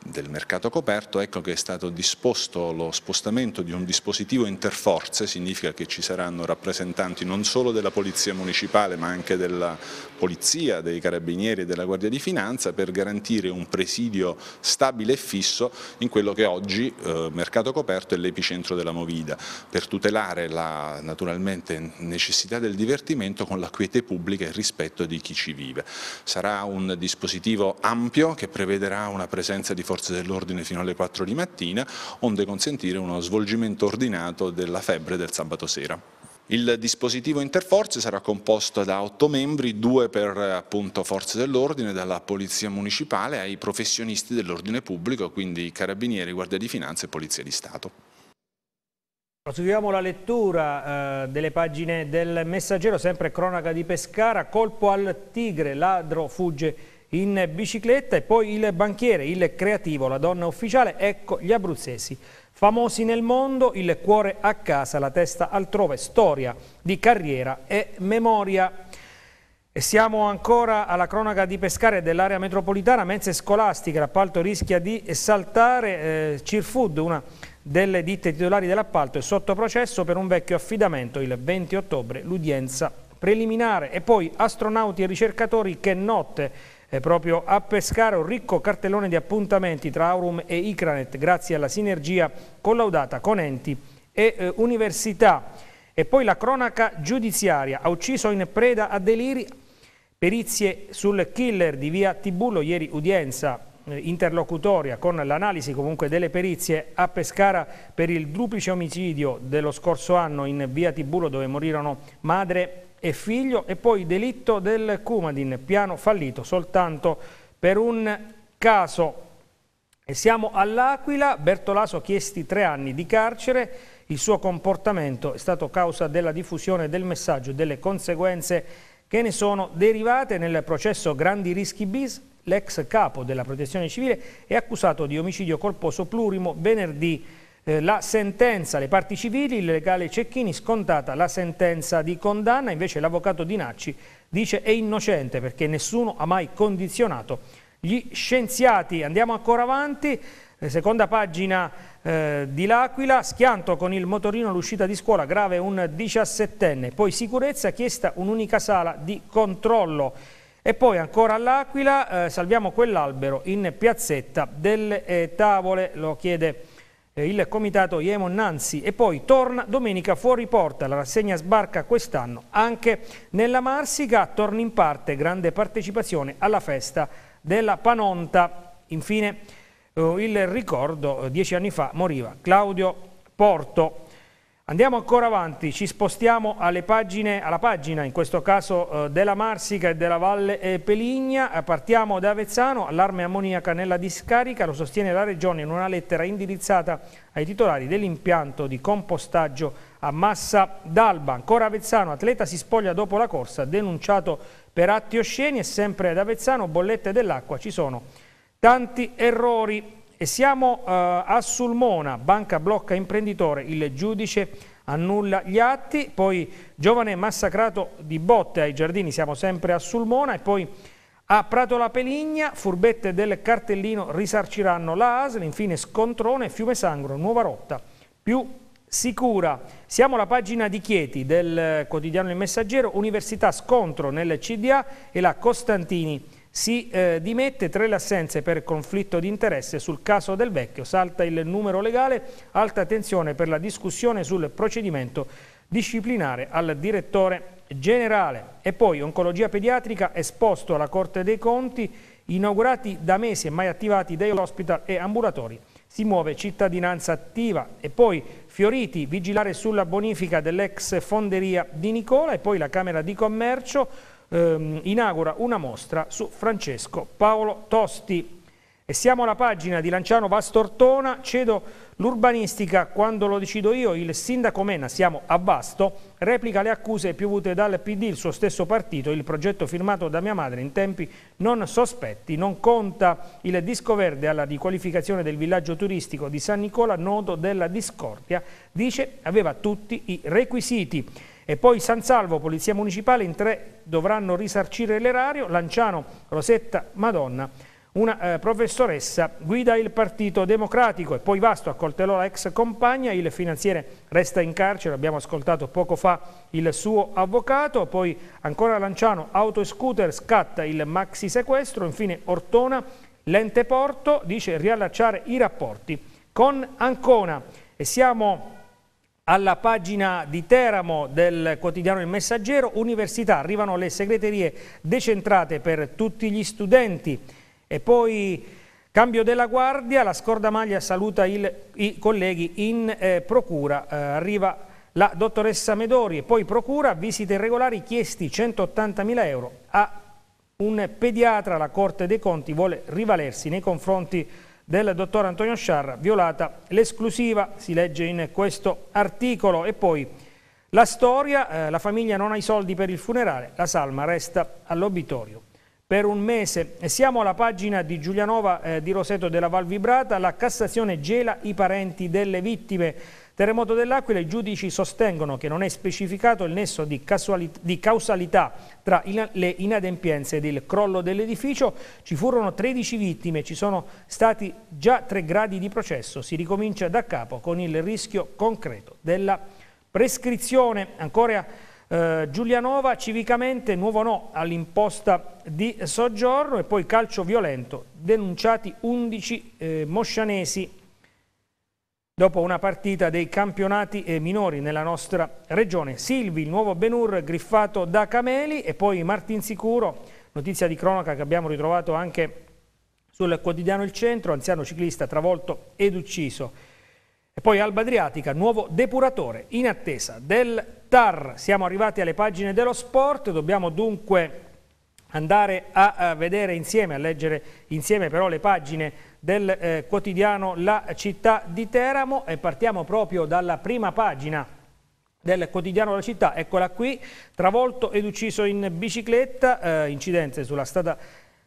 del mercato coperto, ecco che è stato disposto lo spostamento di un dispositivo interforze, significa che ci saranno rappresentanti non solo della Polizia Municipale ma anche della Polizia, dei Carabinieri e della Guardia di Finanza per garantire un presidio stabile e fisso in quello che oggi eh, mercato coperto è l'epicentro della Movida, per tutelare la naturalmente necessità del divertimento con la quiete pubblica e il rispetto di chi ci vive. Sarà un dispositivo ampio che prevederà una presenza di forze dell'ordine fino alle 4 di mattina, onde consentire uno svolgimento ordinato della febbre del sabato sera. Il dispositivo interforze sarà composto da otto membri, due per appunto, forze dell'ordine, dalla polizia municipale ai professionisti dell'ordine pubblico, quindi carabinieri, guardia di finanza e polizia di Stato. Proseguiamo la lettura eh, delle pagine del messaggero, sempre cronaca di Pescara, colpo al tigre, ladro fugge in bicicletta e poi il banchiere, il creativo, la donna ufficiale, ecco gli abruzzesi. Famosi nel mondo, il cuore a casa, la testa altrove, storia di carriera e memoria. E siamo ancora alla cronaca di Pescare dell'area metropolitana, mense scolastiche, l'appalto rischia di saltare eh, Cirfood, una delle ditte titolari dell'appalto, è sotto processo per un vecchio affidamento il 20 ottobre, l'udienza preliminare e poi astronauti e ricercatori che notte proprio a pescare un ricco cartellone di appuntamenti tra Aurum e Icranet grazie alla sinergia collaudata con enti e eh, università. E poi la cronaca giudiziaria ha ucciso in preda a deliri perizie sul killer di via Tibullo, ieri udienza eh, interlocutoria con l'analisi comunque delle perizie a Pescara per il duplice omicidio dello scorso anno in via Tibullo dove morirono madre e figlio e poi delitto del Cumadin, piano fallito soltanto per un caso. E siamo all'Aquila, Bertolaso ha chiesti tre anni di carcere, il suo comportamento è stato causa della diffusione del messaggio e delle conseguenze che ne sono derivate nel processo Grandi Rischi Bis. L'ex capo della protezione civile è accusato di omicidio colposo plurimo venerdì eh, la sentenza le parti civili, il legale Cecchini scontata la sentenza di condanna, invece l'avvocato Di Nacci dice è innocente perché nessuno ha mai condizionato gli scienziati. Andiamo ancora avanti, eh, seconda pagina eh, di L'Aquila, schianto con il motorino all'uscita di scuola, grave un 17enne, poi sicurezza, chiesta un'unica sala di controllo. E poi ancora all'Aquila, eh, salviamo quell'albero in piazzetta delle eh, tavole, lo chiede eh, il comitato Iemon Nanzi e poi torna domenica fuori porta. La rassegna sbarca quest'anno anche nella Marsica, torna in parte, grande partecipazione alla festa della Panonta. Infine eh, il ricordo, eh, dieci anni fa moriva Claudio Porto. Andiamo ancora avanti, ci spostiamo pagine, alla pagina, in questo caso eh, della Marsica e della Valle Peligna. Eh, partiamo da Avezzano, allarme ammoniaca nella discarica, lo sostiene la Regione in una lettera indirizzata ai titolari dell'impianto di compostaggio a Massa d'Alba. Ancora Avezzano, atleta si spoglia dopo la corsa, denunciato per atti osceni e sempre ad Avezzano bollette dell'acqua ci sono tanti errori e siamo eh, a Sulmona, banca blocca imprenditore, il giudice annulla gli atti, poi giovane massacrato di botte ai giardini, siamo sempre a Sulmona e poi a Prato la Peligna, furbette del cartellino risarciranno la ASL, infine scontrone, fiume sangro, nuova rotta, più sicura. Siamo alla pagina di Chieti del quotidiano Il Messaggero, Università scontro nel CDA e la Costantini si eh, dimette tre l'assenze per conflitto di interesse sul caso del vecchio, salta il numero legale, alta tensione per la discussione sul procedimento disciplinare al direttore generale e poi oncologia pediatrica esposto alla Corte dei Conti, inaugurati da mesi e mai attivati dai hospital e ambulatori. Si muove cittadinanza attiva e poi Fioriti, vigilare sulla bonifica dell'ex fonderia di Nicola e poi la Camera di Commercio ehm, inaugura una mostra su Francesco Paolo Tosti. E siamo alla pagina di Lanciano Bastortona, cedo l'urbanistica quando lo decido io, il sindaco Mena, siamo a Basto, replica le accuse piovute dal PD, il suo stesso partito, il progetto firmato da mia madre in tempi non sospetti, non conta il disco verde alla riqualificazione del villaggio turistico di San Nicola, nodo della discordia, dice aveva tutti i requisiti. E poi San Salvo, Polizia Municipale, in tre dovranno risarcire l'erario, Lanciano, Rosetta, Madonna. Una eh, professoressa guida il Partito Democratico e poi Vasto accoltelò la ex compagna, il finanziere resta in carcere, abbiamo ascoltato poco fa il suo avvocato, poi ancora Lanciano, auto e scooter, scatta il maxi sequestro, infine Ortona, l'ente porto dice riallacciare i rapporti con Ancona e siamo alla pagina di Teramo del quotidiano Il Messaggero, Università, arrivano le segreterie decentrate per tutti gli studenti e poi cambio della guardia, la scordamaglia saluta il, i colleghi in eh, procura, eh, arriva la dottoressa Medori e poi procura, visite irregolari chiesti 180.000 euro a un pediatra, la Corte dei Conti vuole rivalersi nei confronti del dottor Antonio Sciarra, violata l'esclusiva, si legge in questo articolo. E poi la storia, eh, la famiglia non ha i soldi per il funerale, la salma resta all'obitorio per un mese. Siamo alla pagina di Giulianova eh, di Roseto della Val Vibrata, la Cassazione gela i parenti delle vittime. Terremoto dell'Aquila, i giudici sostengono che non è specificato il nesso di, di causalità tra in le inadempienze ed il crollo dell'edificio. Ci furono 13 vittime, ci sono stati già tre gradi di processo. Si ricomincia da capo con il rischio concreto della prescrizione. Ancora eh, Giulianova, civicamente nuovo no all'imposta di soggiorno e poi calcio violento, denunciati 11 eh, moscianesi dopo una partita dei campionati eh, minori nella nostra regione. Silvi, il nuovo Benur griffato da Cameli e poi Martin Sicuro, notizia di cronaca che abbiamo ritrovato anche sul quotidiano Il Centro, anziano ciclista travolto ed ucciso. E poi Alba Adriatica, nuovo depuratore in attesa del TAR. Siamo arrivati alle pagine dello sport, dobbiamo dunque andare a, vedere insieme, a leggere insieme però le pagine del eh, quotidiano La città di Teramo e partiamo proprio dalla prima pagina del quotidiano La città, eccola qui, travolto ed ucciso in bicicletta, eh, incidenze sulla strada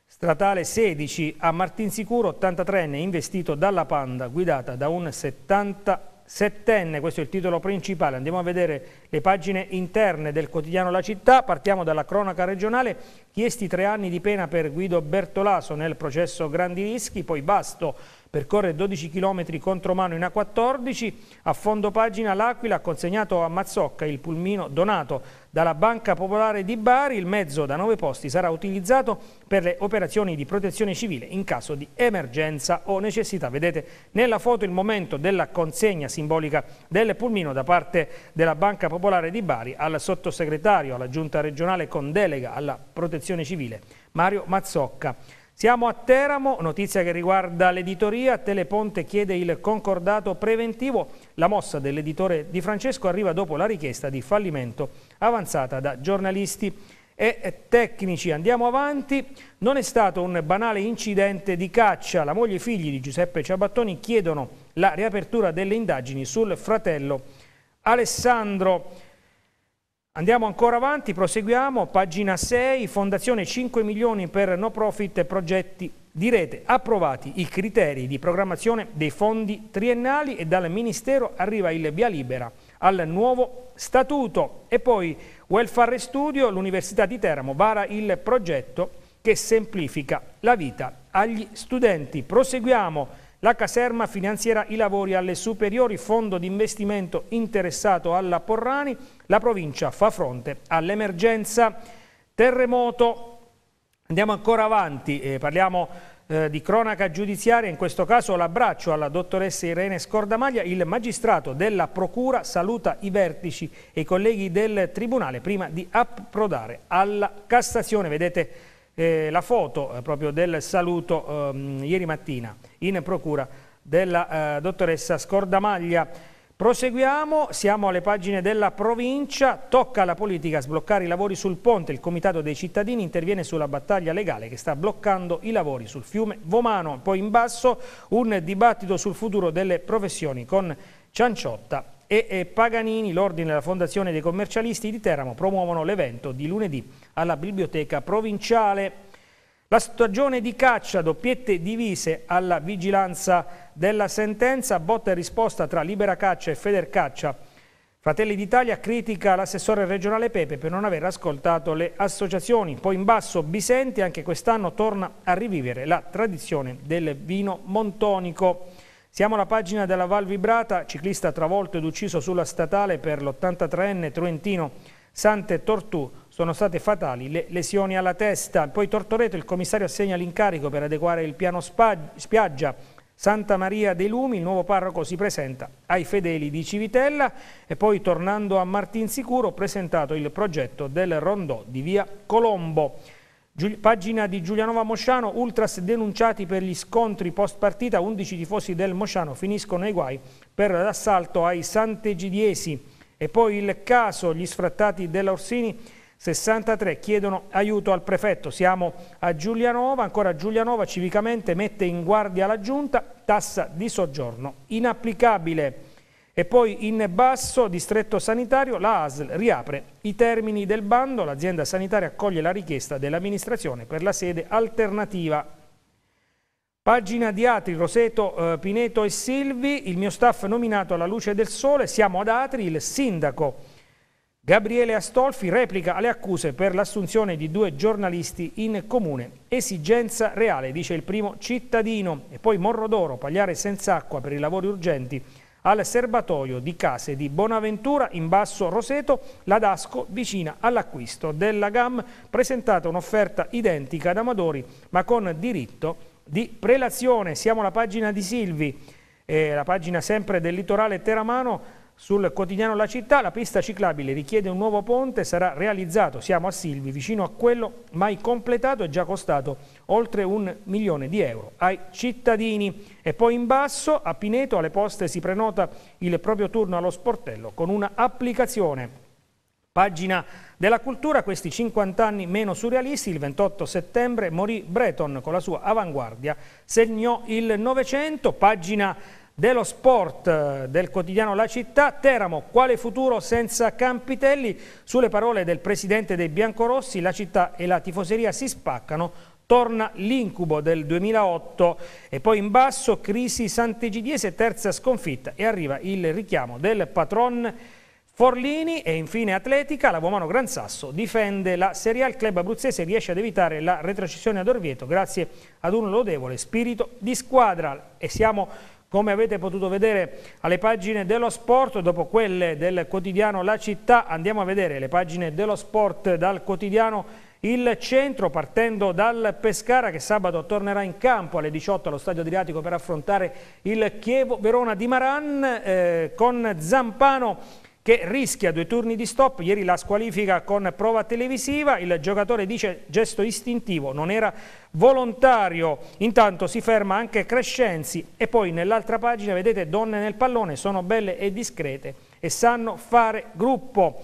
statale 16 a Martinsicuro, 83enne investito dalla Panda guidata da un 70 settenne, questo è il titolo principale, andiamo a vedere le pagine interne del quotidiano La Città, partiamo dalla cronaca regionale, chiesti tre anni di pena per Guido Bertolaso nel processo Grandi Rischi, poi Basto percorre 12 km contro mano in A14, a fondo pagina L'Aquila ha consegnato a Mazzocca il pulmino donato dalla Banca Popolare di Bari il mezzo da nove posti sarà utilizzato per le operazioni di protezione civile in caso di emergenza o necessità. Vedete nella foto il momento della consegna simbolica del pulmino da parte della Banca Popolare di Bari al sottosegretario alla Giunta regionale con delega alla protezione civile Mario Mazzocca. Siamo a Teramo, notizia che riguarda l'editoria, Teleponte chiede il concordato preventivo, la mossa dell'editore Di Francesco arriva dopo la richiesta di fallimento avanzata da giornalisti e tecnici. Andiamo avanti, non è stato un banale incidente di caccia, la moglie e i figli di Giuseppe Ciabattoni chiedono la riapertura delle indagini sul fratello Alessandro Andiamo ancora avanti, proseguiamo, pagina 6, Fondazione 5 milioni per no profit e progetti di rete, approvati i criteri di programmazione dei fondi triennali e dal Ministero arriva il via libera al nuovo statuto. E poi Welfare Studio, l'Università di Teramo vara il progetto che semplifica la vita agli studenti. Proseguiamo la caserma finanzierà i lavori alle superiori, fondo di investimento interessato alla Porrani, la provincia fa fronte all'emergenza terremoto. Andiamo ancora avanti, eh, parliamo eh, di cronaca giudiziaria, in questo caso l'abbraccio alla dottoressa Irene Scordamaglia, il magistrato della Procura saluta i vertici e i colleghi del Tribunale prima di approdare alla Cassazione. Vedete eh, la foto eh, proprio del saluto ehm, ieri mattina in procura della eh, dottoressa Scordamaglia. Proseguiamo, siamo alle pagine della provincia, tocca alla politica sbloccare i lavori sul ponte, il Comitato dei cittadini interviene sulla battaglia legale che sta bloccando i lavori sul fiume Vomano, poi in basso un dibattito sul futuro delle professioni con Cianciotta e Paganini, l'ordine della Fondazione dei commercialisti di Teramo promuovono l'evento di lunedì alla biblioteca provinciale. La stagione di caccia, doppiette divise alla vigilanza della sentenza, botta e risposta tra Libera Caccia e Federcaccia. Fratelli d'Italia critica l'assessore regionale Pepe per non aver ascoltato le associazioni. Poi in basso Bisenti, anche quest'anno torna a rivivere la tradizione del vino montonico. Siamo alla pagina della Val Vibrata, ciclista travolto ed ucciso sulla statale per l'83enne Truentino Sante Tortù sono state fatali le lesioni alla testa. Poi Tortoreto, il commissario assegna l'incarico per adeguare il piano spiaggia Santa Maria dei Lumi, il nuovo parroco si presenta ai fedeli di Civitella e poi tornando a Martinsicuro presentato il progetto del rondò di via Colombo. Giul pagina di Giulianova Mosciano, ultras denunciati per gli scontri post partita, 11 tifosi del Mosciano finiscono ai guai per l'assalto ai Santegidiesi. E poi il caso, gli sfrattati dell'Orsini 63 chiedono aiuto al prefetto, siamo a Giulianova, ancora Giulianova civicamente mette in guardia la giunta, tassa di soggiorno inapplicabile. E poi in basso, distretto sanitario, la ASL riapre i termini del bando, l'azienda sanitaria accoglie la richiesta dell'amministrazione per la sede alternativa. Pagina di Atri, Roseto, eh, Pineto e Silvi, il mio staff nominato alla luce del sole, siamo ad Atri, il sindaco Gabriele Astolfi replica alle accuse per l'assunzione di due giornalisti in comune. Esigenza reale, dice il primo cittadino. E poi Morrodoro, pagliare senza acqua per i lavori urgenti al serbatoio di case di Bonaventura in basso Roseto, la Dasco vicina all'acquisto della GAM, presentata un'offerta identica ad Amadori ma con diritto di prelazione. Siamo alla pagina di Silvi, eh, la pagina sempre del litorale Teramano, sul quotidiano La Città la pista ciclabile richiede un nuovo ponte, sarà realizzato, siamo a Silvi, vicino a quello mai completato e già costato oltre un milione di euro ai cittadini. E poi in basso, a Pineto, alle poste si prenota il proprio turno allo sportello con un'applicazione. Pagina della cultura, questi 50 anni meno surrealisti, il 28 settembre morì Breton con la sua avanguardia, segnò il Novecento, pagina dello sport eh, del quotidiano La Città, Teramo, quale futuro senza Campitelli? Sulle parole del presidente dei Biancorossi, la città e la tifoseria si spaccano, torna l'incubo del 2008 e poi in basso crisi Sant'Egidiese, terza sconfitta e arriva il richiamo del patron Forlini e infine Atletica, la Vomano Gran Sasso difende la Serie A, il club abruzzese riesce ad evitare la retrocessione ad Orvieto grazie ad un lodevole spirito di squadra e siamo come avete potuto vedere alle pagine dello sport, dopo quelle del quotidiano La Città, andiamo a vedere le pagine dello sport dal quotidiano il centro partendo dal Pescara che sabato tornerà in campo alle 18 allo Stadio Adriatico per affrontare il Chievo Verona di Maran eh, con Zampano che rischia due turni di stop, ieri la squalifica con prova televisiva, il giocatore dice gesto istintivo, non era volontario, intanto si ferma anche Crescenzi e poi nell'altra pagina vedete donne nel pallone, sono belle e discrete e sanno fare gruppo.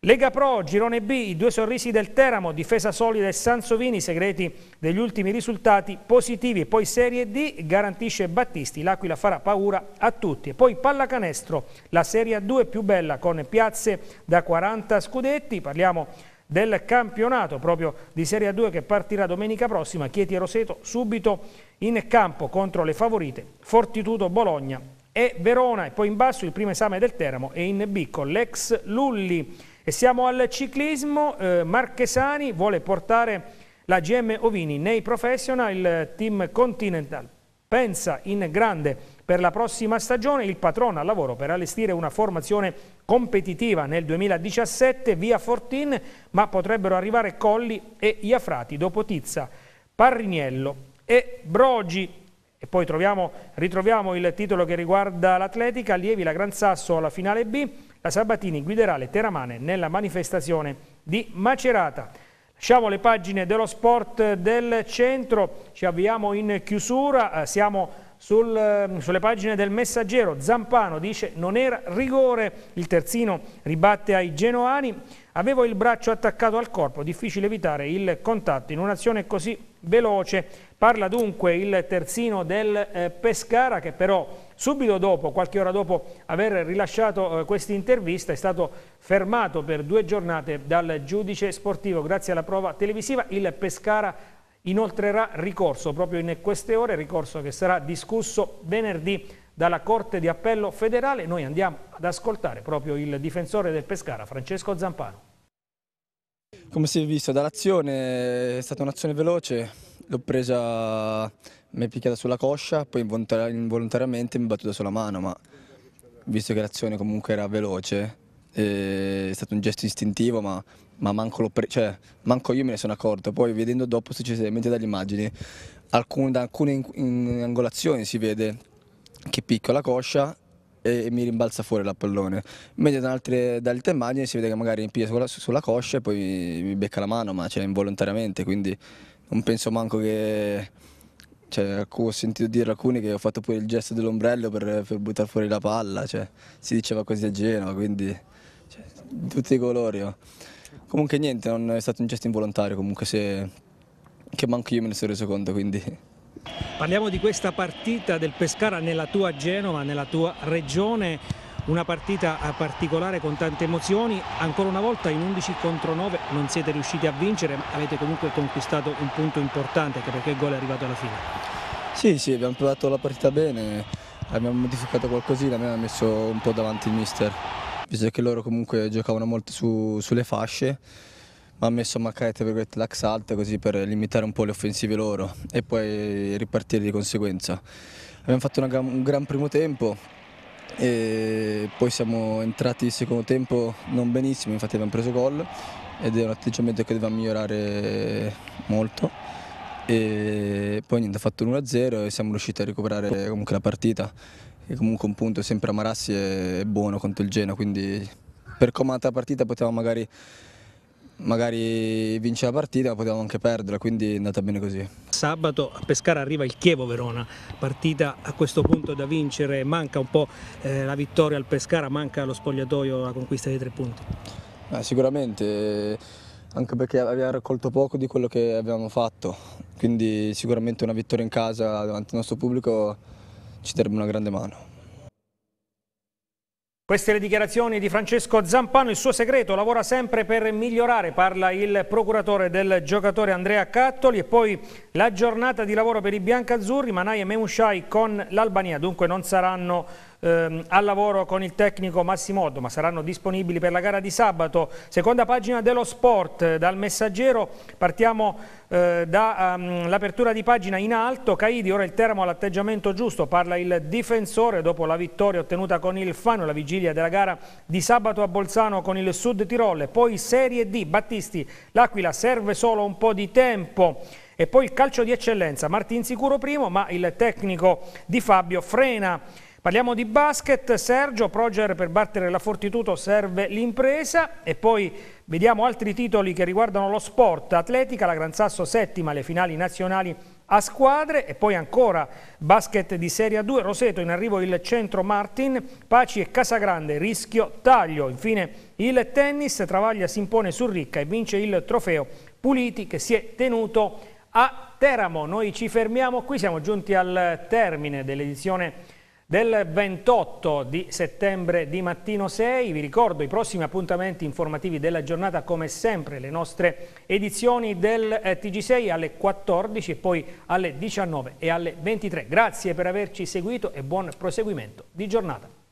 Lega Pro, Girone B, i due sorrisi del Teramo, difesa solida e Sansovini, segreti degli ultimi risultati positivi. Poi Serie D garantisce Battisti, l'Aquila farà paura a tutti. E poi pallacanestro, la Serie 2 più bella con piazze da 40 scudetti. Parliamo del campionato proprio di Serie 2 che partirà domenica prossima. Chieti e Roseto subito in campo contro le favorite Fortitudo Bologna e Verona. E poi in basso il primo esame del Teramo e in B con l'ex Lulli e siamo al ciclismo, eh, Marchesani vuole portare la GM Ovini nei professional, il team Continental pensa in grande per la prossima stagione, il patrono al lavoro per allestire una formazione competitiva nel 2017 via Fortin, ma potrebbero arrivare Colli e Iafrati dopo Tizza, Parriniello e Brogi. E poi troviamo, ritroviamo il titolo che riguarda l'Atletica, allievi la Gran Sasso alla finale B, la Sabatini guiderà le teramane nella manifestazione di Macerata. Lasciamo le pagine dello sport del centro, ci avviamo in chiusura, eh, siamo... Sul, mm, sulle pagine del messaggero Zampano dice non era rigore, il terzino ribatte ai genoani, avevo il braccio attaccato al corpo, difficile evitare il contatto in un'azione così veloce, parla dunque il terzino del eh, Pescara che però Subito dopo, qualche ora dopo aver rilasciato eh, questa intervista, è stato fermato per due giornate dal giudice sportivo. Grazie alla prova televisiva il Pescara inoltrerà ricorso proprio in queste ore, ricorso che sarà discusso venerdì dalla Corte di Appello federale. Noi andiamo ad ascoltare proprio il difensore del Pescara, Francesco Zampano. Come si è visto dall'azione, è stata un'azione veloce, l'ho presa mi è picchiata sulla coscia, poi involontariamente mi è battuta sulla mano, ma visto che l'azione comunque era veloce, è stato un gesto istintivo, ma, ma manco, cioè, manco, io me ne sono accorto. Poi vedendo dopo successivamente dalle immagini, alcune, da alcune in, in angolazioni si vede che picco la coscia e, mi rimbalza fuori la pallone. Mentre da altre, altre immagini si vede che magari mi piglia sulla, sulla, coscia e poi mi, mi becca la mano, ma cioè involontariamente, quindi non penso manco che cioè, ho sentito dire alcuni che ho fatto pure il gesto dell'ombrello per, per buttare fuori la palla, cioè, si diceva così a Genova, quindi cioè, tutti i colori. Oh. Comunque niente, non è stato un gesto involontario, comunque se, che manco io me ne sono reso conto, quindi... Parliamo di questa partita del Pescara nella tua Genova, nella tua regione una partita particolare con tante emozioni, ancora una volta in 11 contro 9 non siete riusciti a vincere, ma avete comunque conquistato un punto importante anche perché il gol è arrivato alla fine. Sì, sì, abbiamo provato la partita bene, abbiamo modificato qualcosina, abbiamo messo un po' davanti il mister, visto che loro comunque giocavano molto su, sulle fasce ma ha messo a mancare l'axalt così per limitare un po' le offensive loro e poi ripartire di conseguenza. Abbiamo fatto una, un gran primo tempo, e poi siamo entrati il secondo tempo non benissimo, infatti abbiamo preso gol ed è un atteggiamento che doveva migliorare molto e poi niente, ha fatto 1 0 e siamo riusciti a recuperare comunque la partita e comunque un punto sempre a Marassi è buono contro il Genoa quindi per comandare la partita potevamo magari magari vince la partita, potevamo anche perderla, quindi è andata bene così. Sabato a Pescara arriva il Chievo-Verona, partita a questo punto da vincere, manca un po' eh, la vittoria al Pescara, manca lo spogliatoio la conquista dei tre punti. Eh, sicuramente, anche perché abbiamo raccolto poco di quello che abbiamo fatto, quindi sicuramente una vittoria in casa davanti al nostro pubblico ci darebbe una grande mano. Queste le dichiarazioni di Francesco Zampano, il suo segreto lavora sempre per migliorare, parla il procuratore del giocatore Andrea Cattoli e poi la giornata di lavoro per i biancazzurri, Manai e Memushai con l'Albania, dunque non saranno ehm, al lavoro con il tecnico Massimo Oddo, ma saranno disponibili per la gara di sabato. Seconda pagina dello sport, eh, dal messaggero partiamo eh, dall'apertura ehm, um, di pagina in alto. Caidi, ora il Teramo all'atteggiamento giusto, parla il difensore dopo la vittoria ottenuta con il Fano, la vigilia della gara di sabato a Bolzano con il Sud Tirol, poi Serie D, Battisti, l'Aquila serve solo un po' di tempo. E poi il calcio di eccellenza, Martin sicuro primo, ma il tecnico di Fabio frena Parliamo di basket, Sergio, Proger per battere la Fortitudo serve l'impresa e poi vediamo altri titoli che riguardano lo sport, atletica, la Gran Sasso settima, le finali nazionali a squadre e poi ancora basket di Serie 2, Roseto in arrivo il centro Martin, Paci e Casagrande, rischio taglio, infine il tennis, Travaglia si impone su Ricca e vince il trofeo Puliti che si è tenuto a Teramo. Noi ci fermiamo qui, siamo giunti al termine dell'edizione del 28 di settembre di mattino 6. Vi ricordo i prossimi appuntamenti informativi della giornata, come sempre le nostre edizioni del eh, TG6 alle 14 e poi alle 19 e alle 23. Grazie per averci seguito e buon proseguimento di giornata.